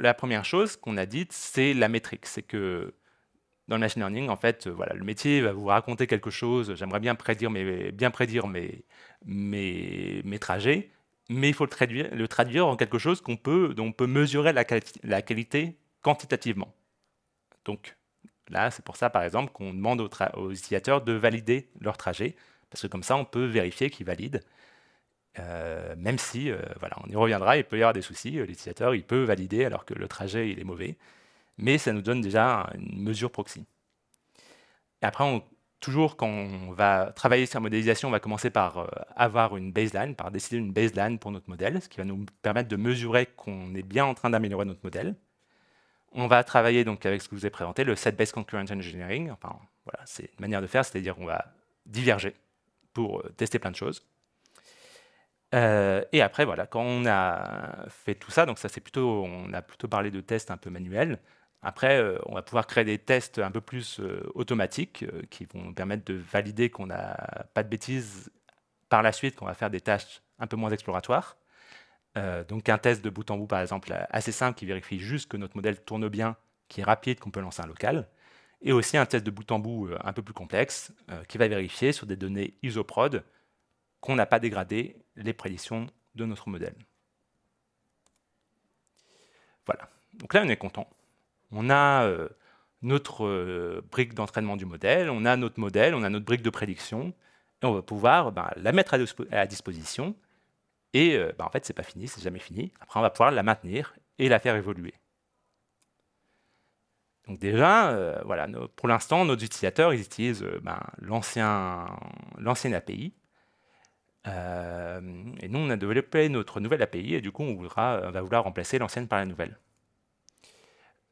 la première chose qu'on a dite, c'est la métrique. C'est que dans le machine learning, en fait, voilà, le métier va vous raconter quelque chose. J'aimerais bien prédire mes, bien prédire mes, mes, mes trajets, mais il faut le traduire, le traduire en quelque chose qu'on peut, dont on peut mesurer la, la qualité quantitativement. Donc là, c'est pour ça, par exemple, qu'on demande aux, utilisateurs de valider leur trajet, parce que comme ça, on peut vérifier qu'ils valident euh, même si, euh, voilà, on y reviendra, il peut y avoir des soucis, euh, l'utilisateur, il peut valider alors que le trajet, il est mauvais, mais ça nous donne déjà une mesure proxy. Et après, toujours quand on va travailler sur la modélisation, on va commencer par avoir une baseline, par décider une baseline pour notre modèle, ce qui va nous permettre de mesurer qu'on est bien en train d'améliorer notre modèle. On va travailler donc avec ce que je vous ai présenté, le set-based concurrent engineering. Enfin, voilà, c'est une manière de faire, c'est-à-dire qu'on va diverger pour tester plein de choses. Euh, et après, voilà, quand on a fait tout ça, donc ça c'est plutôt, on a plutôt parlé de tests un peu manuels. Après, euh, on va pouvoir créer des tests un peu plus euh, automatiques qui vont permettre de valider qu'on n'a pas de bêtises par la suite, qu'on va faire des tâches un peu moins exploratoires. donc un test de bout en bout, par exemple, assez simple qui vérifie juste que notre modèle tourne bien, qui est rapide, qu'on peut lancer un local. Et aussi un test de bout en bout un peu plus complexe qui va vérifier sur des données isoprod n'a pas dégradé les prédictions de notre modèle. Voilà. Donc là, on est content. On a euh, notre euh, brique d'entraînement du modèle, on a notre modèle, on a notre brique de prédiction, et on va pouvoir ben, la mettre à, disposition. Et euh, ben, en fait, c'est pas fini, c'est jamais fini. Après, on va pouvoir la maintenir et la faire évoluer. Donc déjà, voilà, pour l'instant, nos utilisateurs, ils utilisent ben, l'ancien l'ancienne API, euh, et nous, on a développé notre nouvelle API et du coup, on, voudra, va vouloir remplacer l'ancienne par la nouvelle.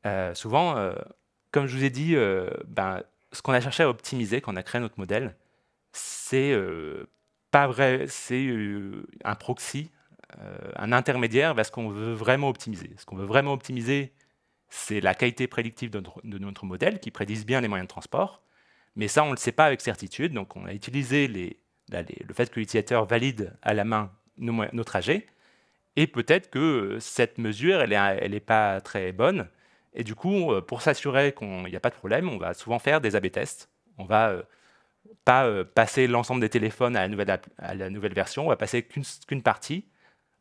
Euh, souvent, euh, comme je vous ai dit, ben, ce qu'on a cherché à optimiser quand on a créé notre modèle, c'est pas vrai, c'est un proxy, un intermédiaire vers ce qu'on veut vraiment optimiser. Ce qu'on veut vraiment optimiser, c'est la qualité prédictive de notre, de notre modèle qui prédise bien les moyens de transport. Mais ça, on ne le sait pas avec certitude, donc on a utilisé les, bah, le fait que l'utilisateur valide à la main nos, trajets. Et peut-être que euh, cette mesure, elle n'est elle est pas très bonne. Et du coup, euh, pour s'assurer qu'il n'y a pas de problème, on va souvent faire des A-B tests. On va euh, pas passer l'ensemble des téléphones à la nouvelle, à la nouvelle version, on va passer qu'une partie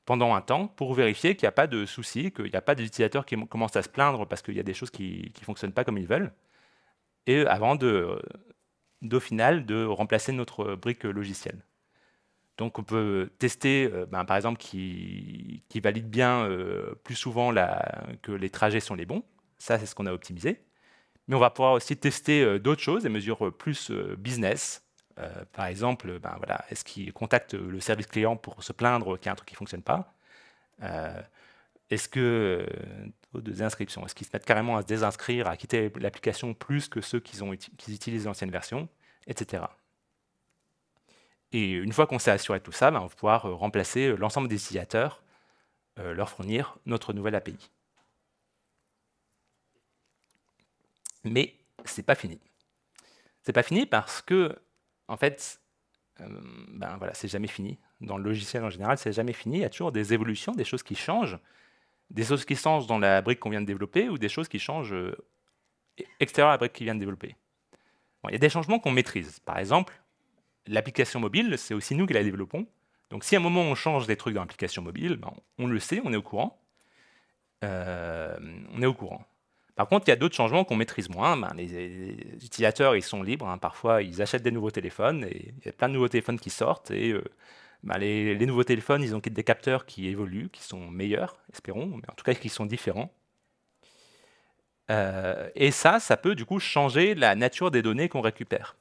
pendant un temps pour vérifier qu'il n'y a pas de souci, qu'il n'y a pas d'utilisateur qui commence à se plaindre parce qu'il y a des choses qui ne fonctionnent pas comme ils veulent, et avant de, final de remplacer notre brique logicielle. Donc on peut tester, euh, ben, par exemple, qui, valide bien euh, plus souvent que les trajets sont les bons. Ça, c'est ce qu'on a optimisé. Mais on va pouvoir aussi tester euh, d'autres choses, des mesures plus business. par exemple, ben, voilà, est-ce qu'il contacte le service client pour se plaindre qu'il y a un truc qui ne fonctionne pas Est-ce que de désinscription. Est-ce qu'ils se mettent carrément à se désinscrire, à quitter l'application plus que ceux qu'ils qui utilisent l'ancienne version, etc. Et une fois qu'on s'est assuré de tout ça, ben, on va pouvoir euh, remplacer euh, l'ensemble des utilisateurs, euh, leur fournir notre nouvelle API. Mais c'est pas fini. C'est pas fini parce que, en fait, ben voilà, c'est jamais fini. Dans le logiciel en général, c'est jamais fini. Il y a toujours des évolutions, des choses qui changent des choses qui changent dans la brique qu'on vient de développer ou des choses qui changent euh, extérieures à la brique qu'il vient de développer. il y a des changements qu'on maîtrise. Par exemple, l'application mobile, c'est aussi nous qui la développons. Donc si à un moment on change des trucs dans l'application mobile, ben, on le sait, on est au courant. Euh, on est au courant. Par contre, il y a d'autres changements qu'on maîtrise moins. Ben, les, utilisateurs, ils sont libres. Hein. Parfois, ils achètent des nouveaux téléphones et il y a plein de nouveaux téléphones qui sortent euh, bah, les, nouveaux téléphones, ils ont des capteurs qui évoluent, qui sont meilleurs, espérons, mais en tout cas qui sont différents. Euh, et ça, ça peut du coup changer la nature des données qu'on récupère.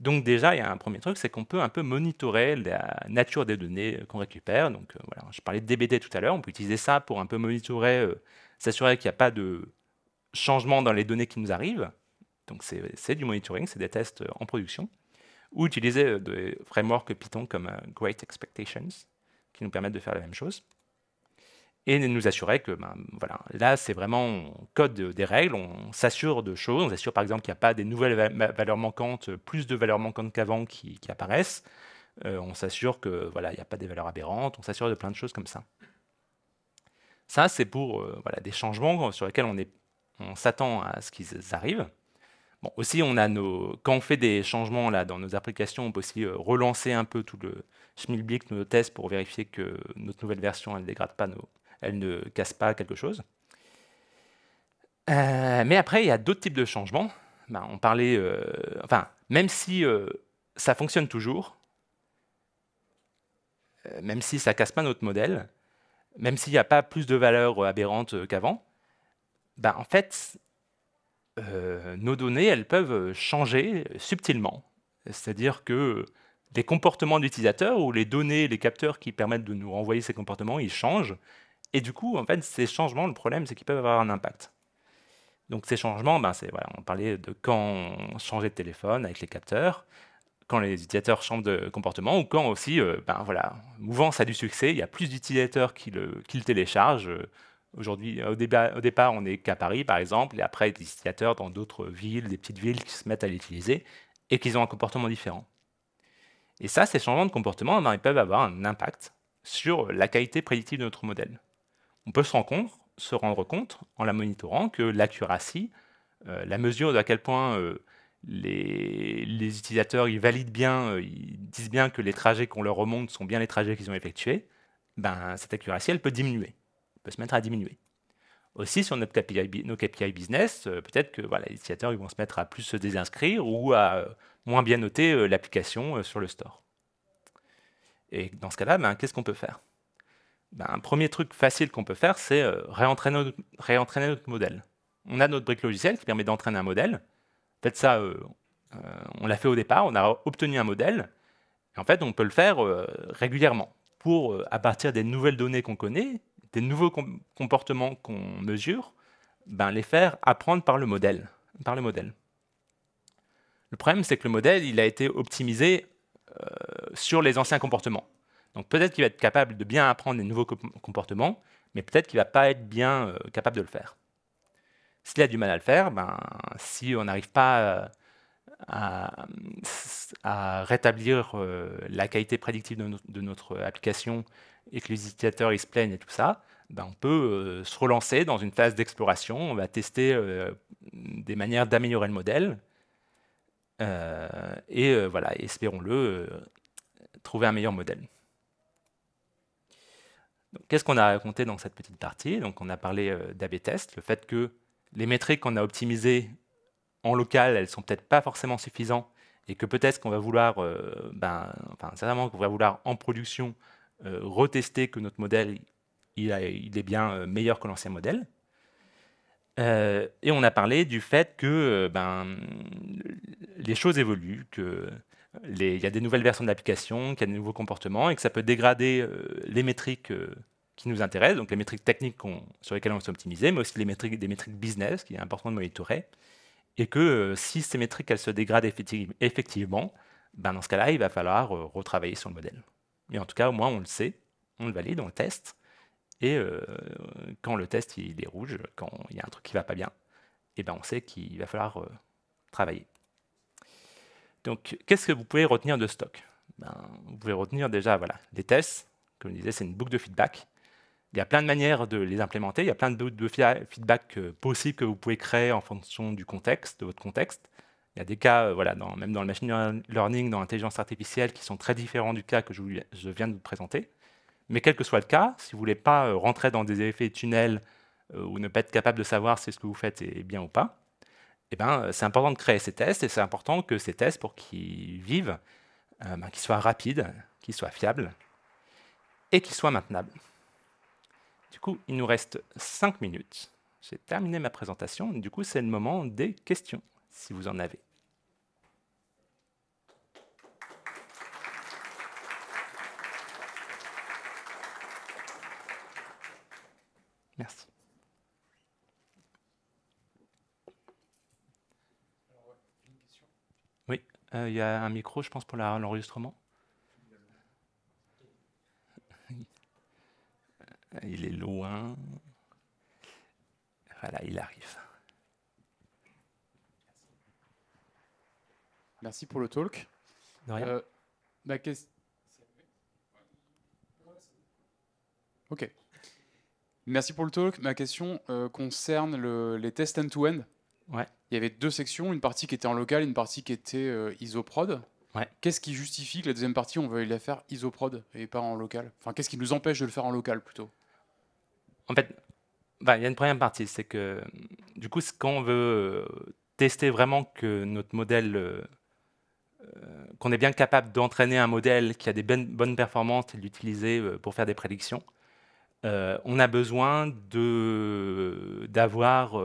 Donc déjà, il y a un premier truc, c'est qu'on peut un peu monitorer la nature des données qu'on récupère. Donc euh, voilà, je parlais de DBD tout à l'heure, on peut utiliser ça pour un peu monitorer, euh, s'assurer qu'il n'y a pas de changement dans les données qui nous arrivent. Donc c'est du monitoring, c'est des tests en production ou utiliser euh, des frameworks Python comme euh, Great Expectations, qui nous permettent de faire la même chose. Et nous assurer que, ben, voilà, là, c'est vraiment, code euh, des règles, on s'assure de choses, on s'assure par exemple qu'il n'y a pas des nouvelles valeurs manquantes, plus de valeurs manquantes qu'avant qui, apparaissent, on s'assure qu'il voilà, n'y a pas des valeurs aberrantes, on s'assure de plein de choses comme ça. Ça, c'est pour voilà, des changements sur lesquels on, on s'attend à ce qu'ils arrivent aussi, on a nos... quand on fait des changements là, dans nos applications, on peut aussi euh, relancer un peu tout le schmilblick nos tests pour vérifier que notre nouvelle version elle dégrade pas nos... elle ne casse pas quelque chose. Euh, mais après, il y a d'autres types de changements. Ben, on parlait, euh, enfin, même si ça fonctionne toujours, même si ça casse pas notre modèle, même s'il n'y a pas plus de valeurs aberrantes qu'avant, ben, en fait, euh, nos données, elles peuvent changer subtilement. C'est-à-dire que les comportements d'utilisateurs ou les données, les capteurs qui permettent de nous renvoyer ces comportements, ils changent. Et du coup, en fait, ces changements, le problème, c'est qu'ils peuvent avoir un impact. Donc ces changements, ben, on parlait de quand changer de téléphone avec les capteurs, quand les utilisateurs changent de comportement, ou quand aussi, euh, ben, voilà, mouvance a du succès, il y a plus d'utilisateurs qui le, téléchargent. Euh, Aujourd'hui, au, départ, on n'est qu'à Paris, par exemple, et après, des utilisateurs dans d'autres villes, des petites villes qui se mettent à l'utiliser et qu'ils ont un comportement différent. Et ça, ces changements de comportement, ben, ils peuvent avoir un impact sur la qualité prédictive de notre modèle. On peut se rendre compte, se rendre compte en la monitorant que l'accuracy, euh, la mesure de à quel point euh, les, utilisateurs ils valident bien, euh, ils disent bien que les trajets qu'on leur remonte sont bien les trajets qu'ils ont effectués, ben, cette accuracy, elle peut diminuer se mettre à diminuer. Aussi, sur notre nos KPI business, euh, peut-être que voilà, les utilisateurs vont se mettre à plus se désinscrire ou à euh, moins bien noter euh, l'application sur le store. Et dans ce cas-là, ben, qu'est-ce qu'on peut faire ben, Un premier truc facile qu'on peut faire, c'est réentraîner notre, modèle. On a notre brique logicielle qui permet d'entraîner un modèle. Peut-être ça, on l'a fait au départ, on a obtenu un modèle. Et en fait, on peut le faire régulièrement pour, à partir des nouvelles données qu'on connaît, des nouveaux comportements qu'on mesure, ben, les faire apprendre par le modèle. Par le, modèle. le problème, c'est que le modèle, il a été optimisé euh, sur les anciens comportements. Donc peut-être qu'il va être capable de bien apprendre les nouveaux comportements, mais peut-être qu'il ne va pas être bien euh, capable de le faire. S'il a du mal à le faire, ben, si on n'arrive pas euh, à, à rétablir euh, la qualité prédictive de, notre application et que les utilisateurs ils et tout ça, ben, on peut euh, se relancer dans une phase d'exploration, on va tester euh, des manières d'améliorer le modèle. et voilà, espérons-le, trouver un meilleur modèle. Qu'est-ce qu'on a raconté dans cette petite partie Donc, On a parlé d'AB test, le fait que les métriques qu'on a optimisées en local, elles sont peut-être pas forcément suffisantes et que peut-être qu'on va vouloir, euh, ben, enfin, certainement qu'on va vouloir en production euh, retester que notre modèle il, est bien euh, meilleur que l'ancien modèle. et on a parlé du fait que ben, les choses évoluent, que il y a des nouvelles versions de l'application, qu'il y a des nouveaux comportements et que ça peut dégrader les métriques qui nous intéressent, donc les métriques techniques sur lesquelles on s'est optimisé, mais aussi les métriques, des métriques business, qui est important de monitorer et que euh, si ces métriques elles se dégradent effectivement, ben dans ce cas-là, il va falloir euh, retravailler sur le modèle. Mais en tout cas, au moins, on le sait, on le valide, on le teste. Et euh, quand le test il est rouge, quand il y a un truc qui ne va pas bien, ben on sait qu'il va falloir travailler. Donc, qu'est-ce que vous pouvez retenir de stock ben, Vous pouvez retenir déjà voilà, tests. Comme je disais, c'est une boucle de feedback. Il y a plein de manières de les implémenter, il y a plein de, de feedback euh, possibles que vous pouvez créer en fonction du contexte, de votre contexte. Il y a des cas, euh, voilà, même dans le machine learning, dans l'intelligence artificielle, qui sont très différents du cas que je, viens de vous présenter. Mais quel que soit le cas, si vous ne voulez pas euh, rentrer dans des effets tunnels ou ne pas être capable de savoir si ce que vous faites est bien ou pas, eh ben, c'est important de créer ces tests et c'est important que ces tests, pour qu'ils vivent, ben, qu'ils soient rapides, qu'ils soient fiables et qu'ils soient maintenables il nous reste cinq minutes. J'ai terminé ma présentation. Du coup, c'est le moment des questions, si vous en avez. Merci. Oui, euh, il y a un micro, je pense, pour l'enregistrement. arrive. Merci pour le talk. Euh, ma Ok. Merci pour le talk. Ma question euh, concerne les tests end-to-end. Ouais. Il y avait deux sections, une partie qui était en local, une partie qui était euh, isoprod. Qu'est-ce qui justifie que la deuxième partie, on veuille la faire isoprod et pas en local Enfin, qu'est-ce qui nous empêche de le faire en local plutôt En fait, ben, il y a une première partie, c'est que du coup, quand on veut euh, tester vraiment que notre modèle, euh, euh, qu'on est bien capable d'entraîner un modèle qui a des ben-, bonnes performances et l'utiliser pour faire des prédictions, on a besoin d'avoir.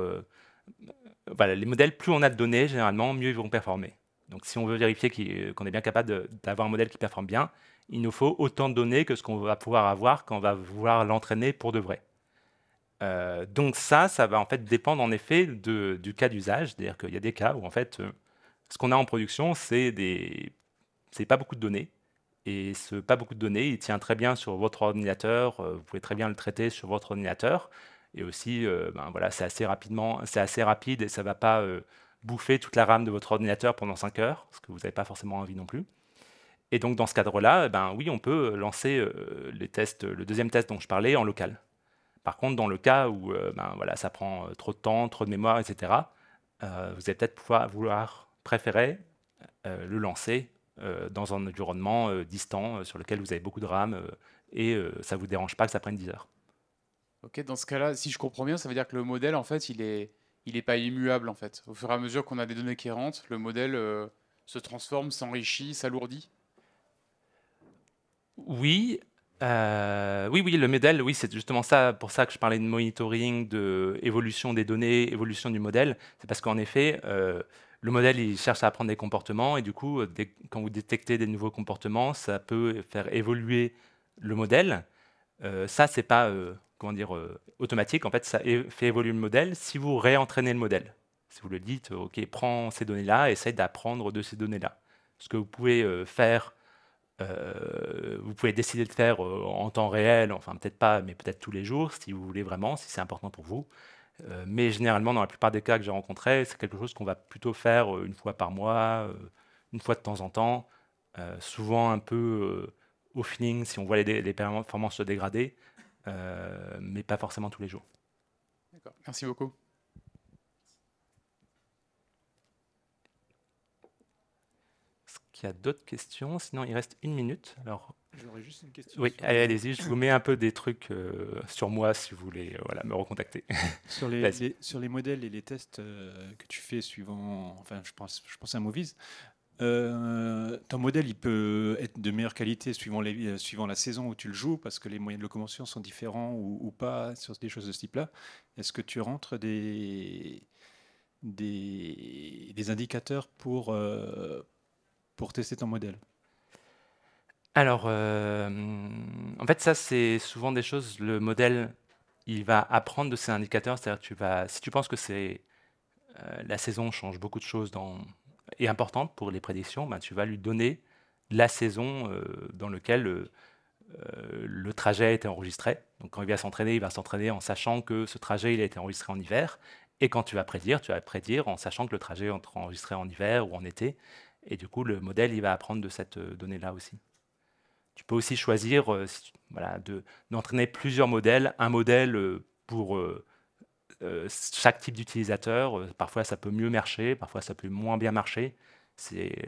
voilà, les modèles, plus on a de données, généralement, mieux ils vont performer. Donc, si on veut vérifier qu'on est bien capable d'avoir un modèle qui performe bien, il nous faut autant de données que ce qu'on va pouvoir avoir quand on va vouloir l'entraîner pour de vrai. Euh, donc ça, ça va en fait dépendre en effet du cas d'usage, c'est-à-dire qu'il y a des cas où en fait euh, ce qu'on a en production, c'est des, pas beaucoup de données. Et ce pas beaucoup de données, il tient très bien sur votre ordinateur, euh, vous pouvez très bien le traiter sur votre ordinateur. Et aussi, ben voilà, c'est assez rapidement, c'est assez rapide et ça va pas bouffer toute la RAM de votre ordinateur pendant 5 heures, ce que vous n'avez pas forcément envie non plus. Et donc dans ce cadre-là, ben oui, on peut lancer les tests, le deuxième test dont je parlais en local. Par contre, dans le cas où euh, ben, voilà, ça prend euh, trop de temps, trop de mémoire, etc., euh, vous allez peut-être pouvoir vouloir préférer le lancer dans un environnement distant sur lequel vous avez beaucoup de RAM et ça ne vous dérange pas que ça prenne 10 heures. Ok, dans ce cas-là, si je comprends bien, ça veut dire que le modèle, en fait, il est, il n'est pas immuable en fait. Au fur et à mesure qu'on a des données qui rentrent, le modèle se transforme, s'enrichit, s'alourdit. Oui, euh, oui, oui, le modèle, oui, c'est justement ça, pour ça que je parlais de monitoring, de évolution des données, évolution du modèle. C'est parce qu'en effet, euh, le modèle, il cherche à apprendre des comportements, et du coup, euh, dès, quand vous détectez des nouveaux comportements, ça peut faire évoluer le modèle. Euh, ça, c'est pas, comment dire, automatique. En fait, ça fait évoluer le modèle si vous réentraînez le modèle. Si vous le dites, OK, prends ces données-là, essaye d'apprendre de ces données-là. Ce que vous pouvez faire euh, vous pouvez décider de faire euh, en temps réel, enfin peut-être pas, mais peut-être tous les jours, si vous voulez vraiment, si c'est important pour vous. Euh, mais généralement, dans la plupart des cas que j'ai rencontrés, c'est quelque chose qu'on va plutôt faire une fois par mois, une fois de temps en temps, souvent un peu au feeling si on voit les, les performances se dégrader, mais pas forcément tous les jours. D'accord, merci beaucoup. il y a d'autres questions. Sinon, il reste une minute. Alors, J'aurais juste une question. Oui, allez, y je vous mets un peu des trucs euh, sur moi si vous voulez euh, voilà, me recontacter. Sur les, sur les modèles et les tests euh, que tu fais suivant, enfin, je pense, je pense à Movies, ton modèle il peut être de meilleure qualité suivant, les, suivant la saison où tu le joues parce que les moyens de locomotion sont différents ou, ou pas sur des choses de ce type-là. Est-ce que tu rentres des, des, des indicateurs pour, pour tester ton modèle Alors, euh, en fait, ça, c'est souvent des choses, le modèle, il va apprendre de ses indicateurs, c'est-à-dire tu vas, si tu penses que c'est euh, la saison change beaucoup de choses dans, et importante pour les prédictions, ben, tu vas lui donner la saison euh, dans laquelle le trajet a été enregistré. Donc quand il va s'entraîner, il va s'entraîner en sachant que ce trajet il a été enregistré en hiver. Et quand tu vas prédire, tu vas prédire en sachant que le trajet est enregistré en hiver ou en été. Et du coup, le modèle, il va apprendre de cette euh, donnée-là aussi. Tu peux aussi choisir euh, d'entraîner plusieurs modèles. Un modèle euh, pour chaque type d'utilisateur. Parfois, ça peut mieux marcher, parfois, ça peut moins bien marcher.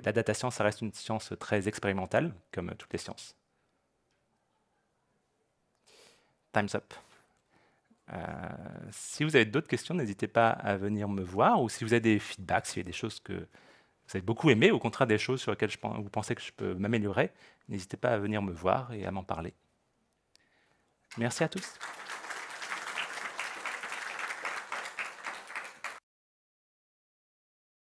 La data science, ça reste une science très expérimentale, comme toutes les sciences. Time's up. si vous avez d'autres questions, n'hésitez pas à venir me voir ou si vous avez des feedbacks, s'il y a des choses que, vous avez beaucoup aimé, au contraire des choses sur lesquelles vous pensez que je peux m'améliorer, n'hésitez pas à venir me voir et à m'en parler. Merci à tous.